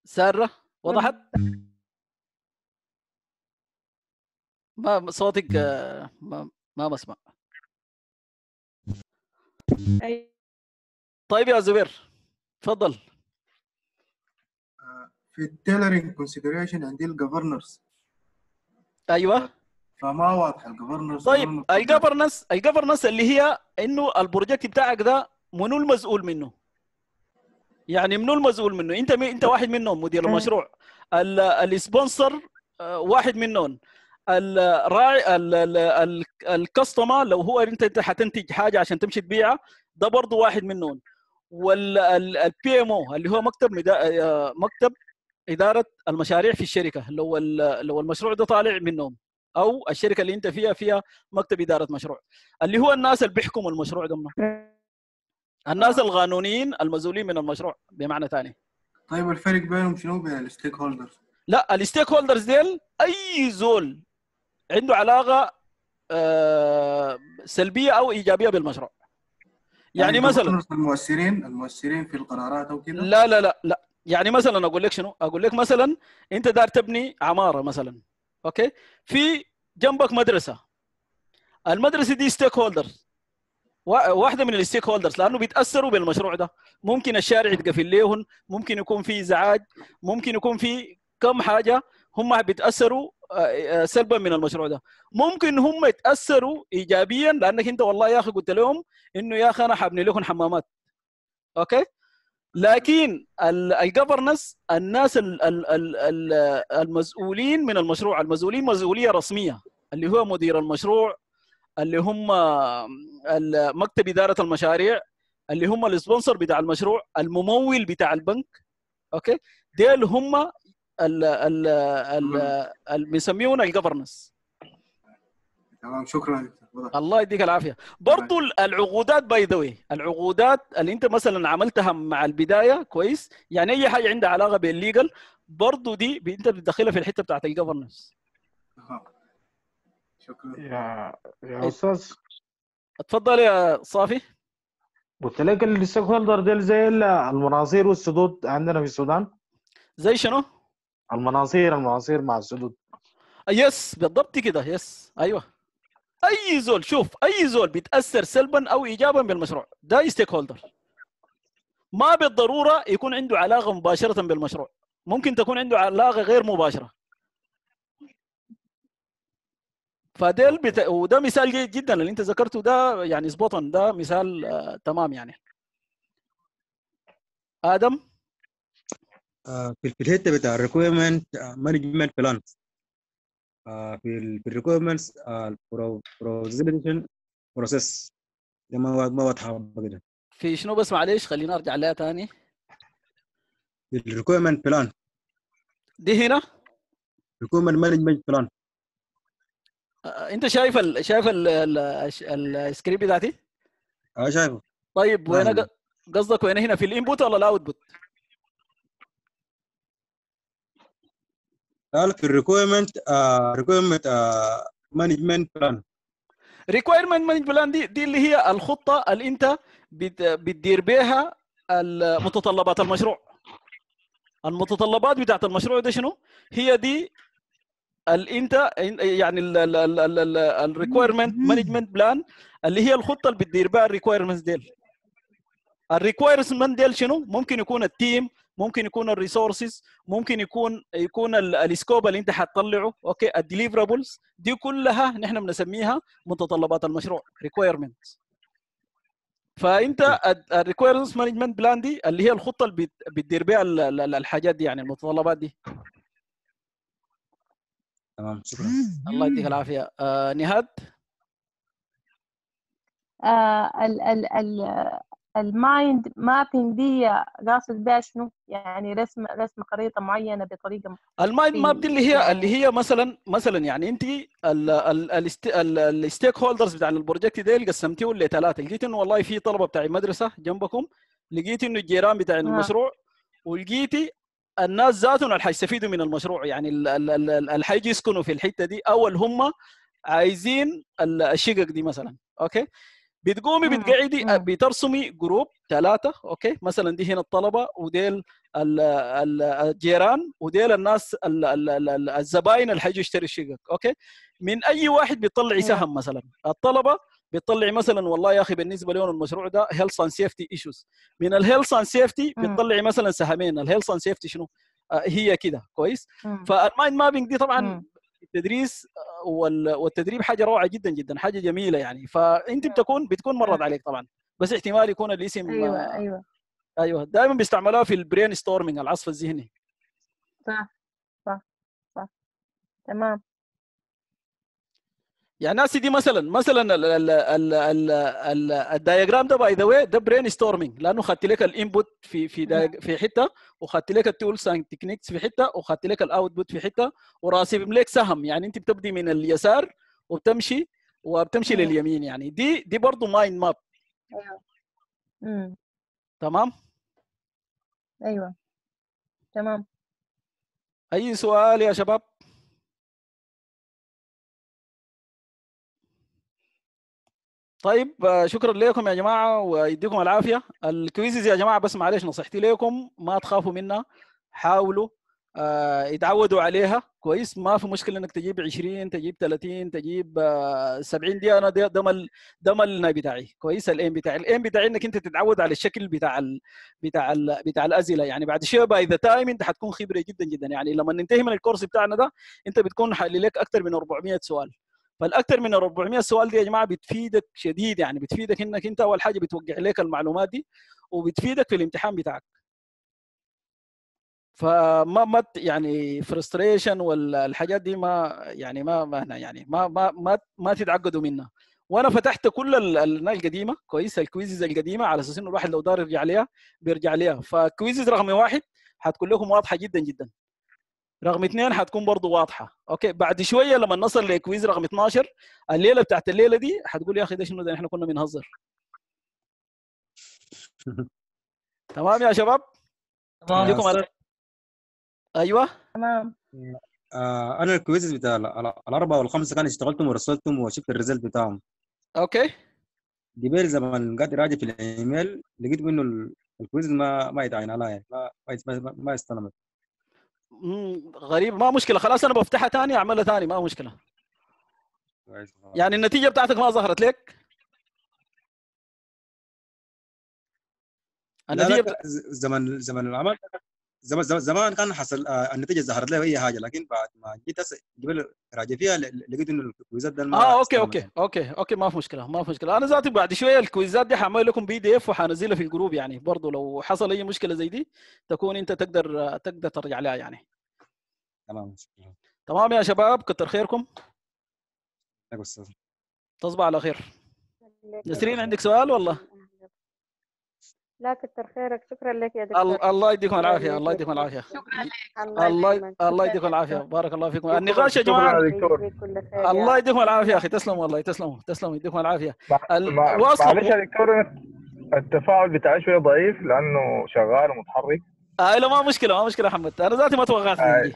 Speaker 1: ساره وضحت ما صوتك نعم. ما ما بسمع طيب يا زبير تفضل آه،
Speaker 3: في التيلرينج كونسيدريشن عندي الجفرنرز ايوه فما واضح الجفرنرز طيب الجفرنس
Speaker 2: الجفرنس اللي هي انه البروجكت بتاعك ده منو المسؤول منه؟ يعني منو المسؤول منه؟ انت انت واحد منهم مدير المشروع السبونسر آه، واحد منهم الراعي الكاستمر لو هو انت انت حتنتج حاجه عشان تمشي تبيعها ده برضه واحد منهم والبي ام او اللي هو مكتب آه، مكتب اداره المشاريع في الشركه لو لو المشروع ده طالع منهم او الشركه اللي انت فيها فيها مكتب اداره مشروع اللي هو الناس اللي بيحكموا المشروع ده الناس القانونيين المسؤولين من المشروع بمعنى ثاني
Speaker 3: طيب الفرق بينهم شنو بين الستيك هولدرز؟
Speaker 2: لا الستيك هولدرز ديل اي زول عنده علاقه آه، سلبيه او ايجابيه بالمشروع
Speaker 3: يعني, يعني مثلا المؤثرين المؤثرين في القرارات او كده لا لا
Speaker 2: لا لا يعني مثلا اقول لك شنو اقول لك مثلا انت دار تبني عماره مثلا اوكي في جنبك مدرسه المدرسه دي ستيك هولدرز واحده من الستيك هولدرز لانه بيتاثروا بالمشروع ده ممكن الشارع يتقفل ليهم ممكن يكون في ازعاج ممكن يكون في كم حاجه هم بيتاثروا آه، آه، سلبا من المشروع ده ممكن هم يتاثروا ايجابيا لانك انت والله يا اخي قلت لهم انه يا اخي انا حابني لكم حمامات اوكي لكن الجفرنس الناس الـ الـ الـ المسؤولين من المشروع المسؤولين مسؤوليه رسميه اللي هو مدير المشروع اللي هم مكتب اداره المشاريع اللي هم السبونسر بتاع المشروع الممول بتاع البنك اوكي ديل هم ال ال ال بيسميونه الجفرنس تمام شكرا الله يديك العافيه برضو العقودات باي ذا العقودات اللي انت مثلا عملتها مع البدايه كويس يعني اي حاجه عندها علاقه بالليجل برضو دي انت بتدخلها في الحته بتاعت الجفرنس
Speaker 1: شكرا يا يا إيه؟ استاذ
Speaker 2: اتفضل يا صافي قلت لك الستيك هولدر ديل زي المناصير والسدود عندنا في السودان زي شنو؟ المناصير المناصير مع السدود يس بالضبط كده يس ايوه اي زول شوف اي زول بيتاثر سلبا او ايجابا بالمشروع ده ستيك هولدر ما بالضروره يكون عنده علاقه مباشره بالمشروع ممكن تكون عنده علاقه غير مباشره فديل بتا... وده مثال جيد جدا اللي انت ذكرته ده يعني سبوتن ده مثال آه تمام يعني ادم
Speaker 1: في في الحته بتاع الريكويرمنت مانجمنت بلان في الـ في الريكويرمنتس البروزيشن بروسيس ده ما ما واضحه كده
Speaker 2: في شنو بس معلش خلينا ارجع لها ثاني
Speaker 1: في الريكويرمنت بلان دي هنا ريكويرمنت
Speaker 2: مانجمنت بلان انت شايف الـ شايف السكريبت بتاعتي؟ اه شايفه طيب وين قصدك وين هنا في الانبوت ولا الاوتبوت؟
Speaker 1: قال في الريكويرمنت
Speaker 3: ريكويرمنت مانجمنت بلان
Speaker 2: ريكويرمنت مانجمنت بلان دي دي اللي هي الخطه اللي انت بتدير بيها متطلبات المشروع المتطلبات بتاعت المشروع ده شنو هي دي اللي انت يعني الريكويرمنت مانجمنت بلان اللي هي الخطه اللي بتدير بها الريكويرمنت ديل الريكويرمنت ديل شنو ممكن يكون التيم ممكن يكون الريسورسز ممكن يكون يكون السكوب اللي انت حتطلعه اوكي الديليفرابلز دي كلها نحن بنسميها متطلبات المشروع ريكويرمنتس فانت الريكويرمنتس مانجمنت بلان دي اللي هي الخطه اللي بتدير بيها الحاجات دي يعني المتطلبات دي
Speaker 1: تمام شكرا الله يديك العافيه
Speaker 2: آه نهاد
Speaker 3: آه ال ال ال المايند مابينج دي قاصد بها شنو؟ يعني رسم رسم خريطه معينه بطريقه
Speaker 2: المايند ماب دي اللي هي اللي هي مثلا مثلا يعني انت الستيك هولدرز بتاع البروجكت ديل قسمتيهم لثلاثه لقيت انه والله في طلبه بتاع مدرسه جنبكم لقيت انه الجيران بتاع آه. المشروع ولقيتي الناس ذاتهم اللي حيستفيدوا من المشروع يعني اللي حيجي يسكنوا في الحته دي او اللي هم عايزين الشقق دي مثلا اوكي بتقومي بتقعدي بترسمي جروب ثلاثه اوكي مثلا دي هنا الطلبه وديل الجيران وديل الناس الزباين اللي حيجوا يشتري الشقق اوكي من اي واحد بيطلع سهم مثلا الطلبه بتطلعي مثلا والله يا اخي بالنسبه لهم المشروع ده هيلث اند سيفتي ايشوز من الهيلث اند سيفتي بتطلعي مثلا سهمين الهيلث اند سيفتي شنو آه، هي كده كويس فالمايند مابينج دي طبعا التدريس آه، والتدريب حاجه روعه جدا جدا حاجه جميله يعني فانت نعم. بتكون بتكون مرت نعم. عليك طبعا بس احتمال يكون الاسم ايوه آه، ايوه ايوه دائما بيستعملوها في البرين ستورمنج العصف الذهني
Speaker 1: صح صح صح تمام
Speaker 2: يعني سيدي مثلا مثلا الدايجرام ده باي ذا واي ده برين ستورمينج لانه خدت لك الانبوت في في في حته وخدت لك التولز اند تكنيكس في حته وخدت لك الاوتبوت في حته وراسم لك سهم يعني انت بتبدي من اليسار وبتمشي وبتمشي لليمين يعني دي دي برضه مايند ماب تمام
Speaker 1: ايوه تمام اي سؤال يا شباب طيب آه، شكرا لكم يا جماعه ويديكم العافيه الكويزز يا جماعه بس معلش نصيحتي لكم
Speaker 2: ما تخافوا منها حاولوا يتعودوا آه، عليها كويس ما في مشكله انك تجيب 20 تجيب 30 تجيب 70 آه، دي انا ده مل ده ملنا بتاعي كويس الايم بتاعي الايم بتاعي انك انت تتعود على الشكل بتاع الـ بتاع الـ بتاع الازله يعني بعد شويه باي ذا تايم انت حتكون خبره جدا جدا يعني لما ننتهي من الكورس بتاعنا ده انت بتكون حل لك اكثر من 400 سؤال فالاكثر من 400 سؤال دي يا جماعه بتفيدك شديد يعني بتفيدك انك انت اول حاجه بتوقع لك المعلومات دي وبتفيدك في الامتحان بتاعك فما ما يعني فرستريشن والحاجات دي ما يعني ما ما يعني ما ما ما, ما تتعقدوا منها وانا فتحت كل القديمه كويس الكويزز القديمه على اساس انه الواحد لو دار يرجع عليها بيرجع عليها فكويزز رقم واحد حتكون لكم واضحه جدا جدا رقم اثنين حتكون برضه واضحه اوكي بعد شويه لما نصل لكويز رقم 12 الليله بتاعت الليله دي حتقول يا اخي ده شنو ده احنا كنا
Speaker 1: بنهزر تمام يا شباب تمام لكم ايوه
Speaker 3: تمام آه، انا الكويز بتاع الاربعه والخمسه كان اشتغلتهم ورسلتهم وشفت الريزلت بتاعهم اوكي جبال زمان قاعد راجع في الايميل لقيت انه الكويز ما ما يتعين عليا يعني
Speaker 1: ما
Speaker 2: ما استلمت غريب ما مشكله خلاص انا بفتحها ثاني اعملها ثاني ما مشكله يعني النتيجه بتاعتك ما ظهرت لك
Speaker 1: النتيجه لا لا زمن زمن العمل زمان زمان كان حصل آه، النتيجه ظهرت له اي حاجه لكن بعد ما جيت قبل راجع فيها لقيت انه الكويزات ده اه اوكي اوكي
Speaker 2: اوكي اوكي ما في مشكله ما في مشكله انا ذاتي بعد شويه الكويزات دي حعمل لكم بي دي اف وحنزلها في الجروب يعني برضه لو حصل اي مشكله زي دي تكون انت تقدر تقدر ترجع لها يعني تمام تمام يا شباب كتر خيركم تصبح على خير نسرين عندك سؤال والله
Speaker 3: لا كتر خيرك شكرا لك يا دكتور الله يديكم العافيه
Speaker 2: الله يديكم العافيه
Speaker 3: شكرا لك الله الله يديكم العافيه
Speaker 2: بارك الله فيكم النقاش يا جماعه يعني. الله يديكم العافيه يا اخي تسلموا والله تسلموا تسلموا يديكم العافيه معلش يا
Speaker 3: دكتور التفاعل بتاعي شويه ضعيف لانه شغال ومتحرك
Speaker 2: اي آه، لا ما مشكله ما مشكله حمد انا ذاتي ما توقعت آه.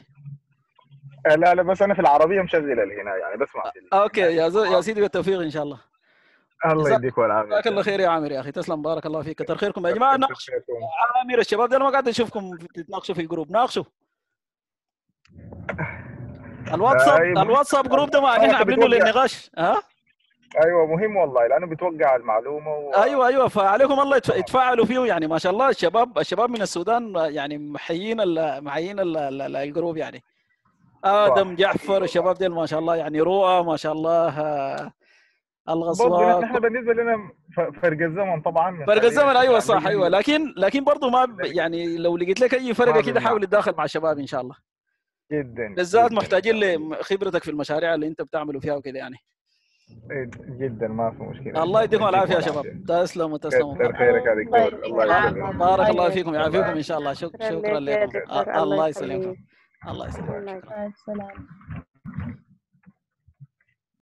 Speaker 2: لا لا بس انا في
Speaker 3: العربيه مشغله هنا يعني بسمع
Speaker 2: آه، اوكي يا يا سيدي بالتوفيق ان شاء الله الله يديك العافيه جزاك الله خير يا عامر يا اخي تسلم بارك الله فيك كثر خيركم يا جماعه ناقشوا عامر الشباب انا ما قاعد اشوفكم تتناقشوا في الجروب ناقشوا الواتساب آه، الواتساب جروب ده ما احنا آه، عاملينه للنقاش ها ايوه مهم والله لانه بتوقع
Speaker 3: المعلومه و...
Speaker 2: ايوه ايوه فعليكم الله يتفاعلوا فيه يعني ما شاء الله الشباب الشباب من السودان يعني محيين محيين الجروب يعني ادم جعفر الشباب ديل ما شاء الله يعني رؤى ما شاء الله آه، الغصوات احنا
Speaker 3: بالنسبه لنا فرق الزمن طبعا فرق يعني الزمن ايوه صح يعني ايوه
Speaker 2: لكن لكن برضه ما يعني لو لقيت لك اي فرقه كده حاول تداخل مع الشباب ان شاء الله جدا بالذات محتاجين لخبرتك في المشاريع اللي انت بتعمله فيها وكده يعني
Speaker 3: إيه، جدا ما في مشكله الله يديكم
Speaker 2: العافيه يا شباب تسلموا تسلموا كثر خيرك يا دكتور الله يسلمك بارك الله فيكم يعافيكم ان شاء الله شكرا لكم الله يسلمكم الله
Speaker 1: يسلمك الله يسلمك